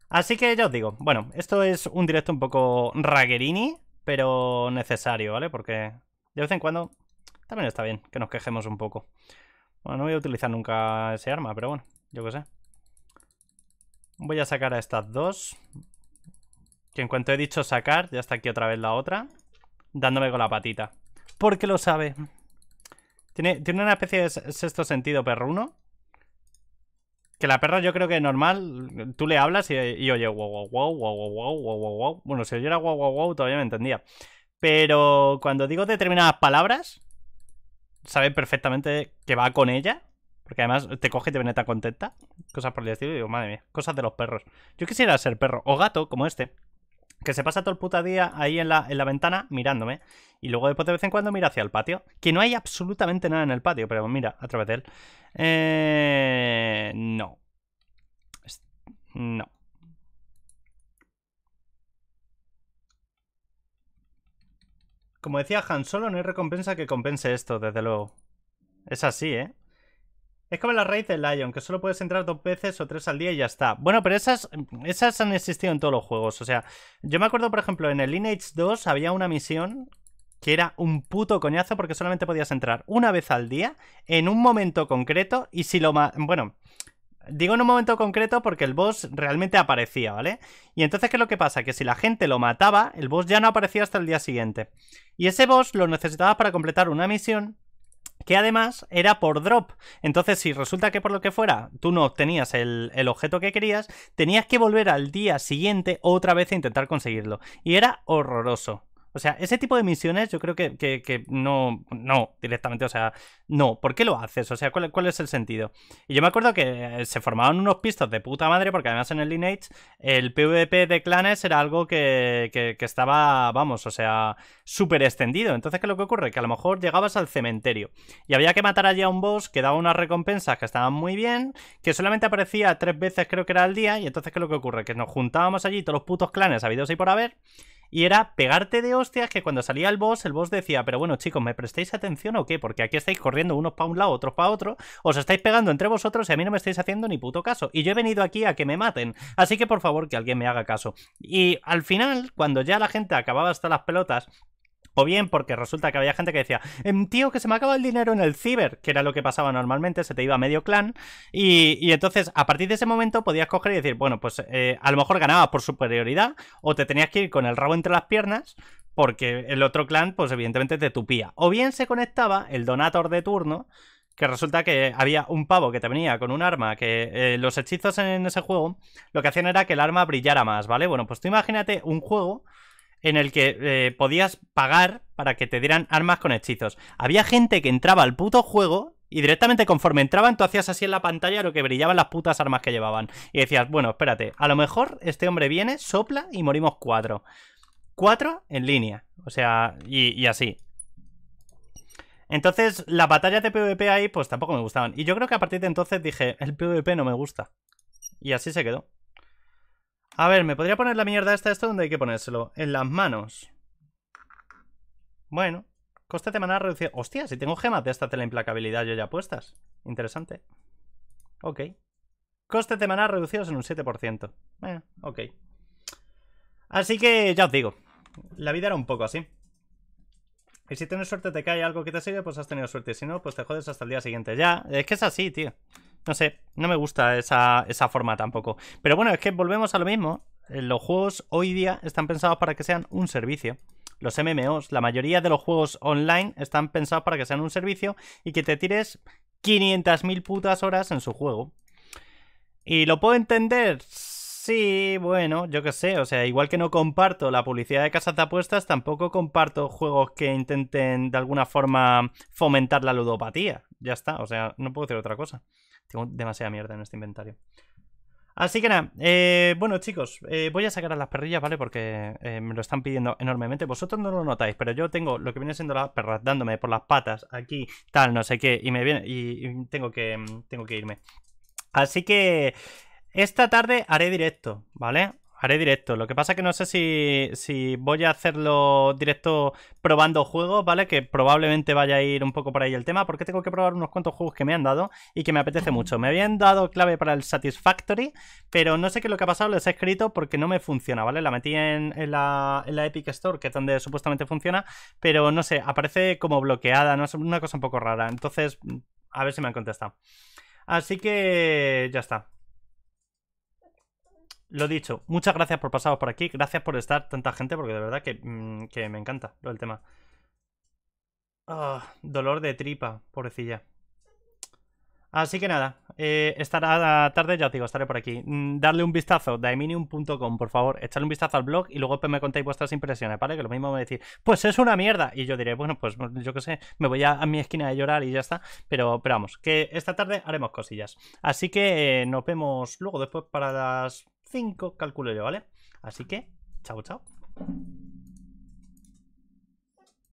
Así que ya os digo, bueno, esto es un directo un poco raguerini, pero necesario, ¿vale? Porque de vez en cuando también está bien que nos quejemos un poco. Bueno, no voy a utilizar nunca ese arma, pero bueno, yo qué sé. Voy a sacar a estas dos. Que en cuanto he dicho sacar, ya está aquí otra vez la otra. Dándome con la patita. Porque lo sabe. Tiene, tiene una especie de sexto sentido perruno. Que la perra yo creo que es normal. Tú le hablas y, oye wow, wow, wow, wow, wow, wow, wow, wow. Bueno, si oyera wow, wow, wow, todavía me entendía. Pero cuando digo determinadas palabras, sabe perfectamente que va con ella porque además te coge y te viene contenta. Cosas por el digo, madre mía, cosas de los perros. Yo quisiera ser perro o gato, como este. Que se pasa todo el puta día ahí en la, ventana mirándome. Y luego después de vez en cuando mira hacia el patio. Que no hay absolutamente nada en el patio, pero mira, a través de él. Eh, no. No. Como decía Han Solo, no hay recompensa que compense esto, desde luego. Es así, ¿eh? Es como la raíz del Lion, que solo puedes entrar dos veces o tres al día y ya está. Bueno, pero esas, esas han existido en todos los juegos. O sea, yo me acuerdo, por ejemplo, en el Lineage 2 había una misión que era un puto coñazo porque solamente podías entrar una vez al día, en un momento concreto, y si lo... Bueno, digo en un momento concreto porque el boss realmente aparecía, ¿vale? Y entonces, ¿qué es lo que pasa? Que si la gente lo mataba, el boss ya no aparecía hasta el día siguiente. Y ese boss lo necesitabas para completar una misión que además era por drop. Entonces, si resulta que por lo que fuera tú no obtenías el, objeto que querías, tenías que volver al día siguiente otra vez a e intentar conseguirlo. Y era horroroso. O sea, ese tipo de misiones yo creo que, no, no, directamente, o sea, no, ¿por qué lo haces? O sea, ¿cuál, es el sentido? Y yo me acuerdo que se formaban unos pistos de puta madre, porque además en el Lineage el PvP de clanes era algo que, que estaba, vamos, o sea, súper extendido. Entonces, ¿qué es lo que ocurre? Que a lo mejor llegabas al cementerio y había que matar allí a un boss que daba unas recompensas que estaban muy bien, que solamente aparecía tres veces creo que era al día, y entonces, ¿qué es lo que ocurre? Que nos juntábamos allí todos los putos clanes habidos ahí por haber y era pegarte de hostias que cuando salía el boss, el boss decía, pero bueno chicos, ¿me prestáis atención o qué? Porque aquí estáis corriendo unos para un lado, otros para otro, os estáis pegando entre vosotros y a mí no me estáis haciendo ni puto caso. Y yo he venido aquí a que me maten, así que por favor que alguien me haga caso. Y al final, cuando ya la gente acababa hasta las pelotas o bien porque resulta que había gente que decía, em, tío, que se me acaba el dinero en el ciber, que era lo que pasaba normalmente, se te iba medio clan. Y, entonces, a partir de ese momento, podías coger y decir, bueno, pues eh, a lo mejor ganabas por superioridad, o te tenías que ir con el rabo entre las piernas, porque el otro clan, pues evidentemente te tupía. O bien se conectaba el donator de turno, que resulta que había un pavo que te venía con un arma, que eh, los hechizos en ese juego lo que hacían era que el arma brillara más, ¿vale? Bueno, pues tú imagínate un juego en el que eh, podías pagar para que te dieran armas con hechizos. Había gente que entraba al puto juego y directamente conforme entraban tú hacías así en la pantalla lo que brillaban las putas armas que llevaban. Y decías, bueno, espérate, a lo mejor este hombre viene, sopla y morimos cuatro. Cuatro en línea. O sea, y, y así. Entonces, las batallas de PvP ahí pues tampoco me gustaban. Y yo creo que a partir de entonces dije, el PvP no me gusta. Y así se quedó. A ver, me podría poner la mierda esta, esto ¿Dónde hay que ponérselo. En las manos. Bueno. Coste de maná reducido. Hostia, si tengo gemas de esta de la implacabilidad yo ya puestas. Interesante. Ok. Coste de maná reducidos en un 7%. Eh, ok. Así que ya os digo. La vida era un poco así. Y si tienes suerte te cae algo que te sirve, pues has tenido suerte. Y si no, pues te jodes hasta el día siguiente. Ya, es que es así, tío. No sé, no me gusta esa, forma tampoco. Pero bueno, es que volvemos a lo mismo. Eh, los juegos hoy día están pensados para que sean un servicio los MMOs. La mayoría de los juegos online están pensados para que sean un servicio y que te tires 500.000 putas horas en su juego. ¿Y lo puedo entender? Sí, bueno, yo qué sé. O sea, igual que no comparto la publicidad de casas de apuestas, tampoco comparto juegos que intenten de alguna forma fomentar la ludopatía. Ya está, o sea, no puedo decir otra cosa. Tengo demasiada mierda en este inventario. Así que nada, eh, bueno chicos, eh, voy a sacar a las perrillas, ¿vale? Porque eh, me lo están pidiendo enormemente. Vosotros no lo notáis, pero yo tengo lo que viene siendo las perras dándome por las patas aquí, tal, no sé qué, y me viene. Y, y tengo que. Tengo que irme. Así que. Esta tarde haré directo, ¿vale? haré directo. Lo que pasa es que no sé si, voy a hacerlo directo probando juegos, ¿vale? Que probablemente vaya a ir un poco por ahí el tema, porque tengo que probar unos cuantos juegos que me han dado y que me apetece mucho. Me habían dado clave para el Satisfactory, pero no sé qué es lo que ha pasado, les he escrito porque no me funciona, ¿vale? La metí en, la, en la Epic Store, que es donde supuestamente funciona, pero no sé, aparece como bloqueada, ¿no? Es una cosa un poco rara. Entonces, a ver si me han contestado. Así que ya está. Lo dicho, muchas gracias por pasaros por aquí, gracias por estar tanta gente, porque de verdad que, mm, me encanta el tema. Ah, dolor de tripa, pobrecilla. Así que nada, eh, estará tarde, ya os digo, estaré por aquí. Mm, darle un vistazo, daiminium.com por favor, echarle un vistazo al blog y luego pues me contáis vuestras impresiones, ¿vale? Que lo mismo me decís, pues es una mierda. Y yo diré, bueno, pues, pues yo qué sé, me voy a, mi esquina a llorar y ya está. Pero, pero, vamos, que esta tarde haremos cosillas. Así que eh, nos vemos luego, después para las 5, calculo yo, ¿vale? Así que, chao, chao.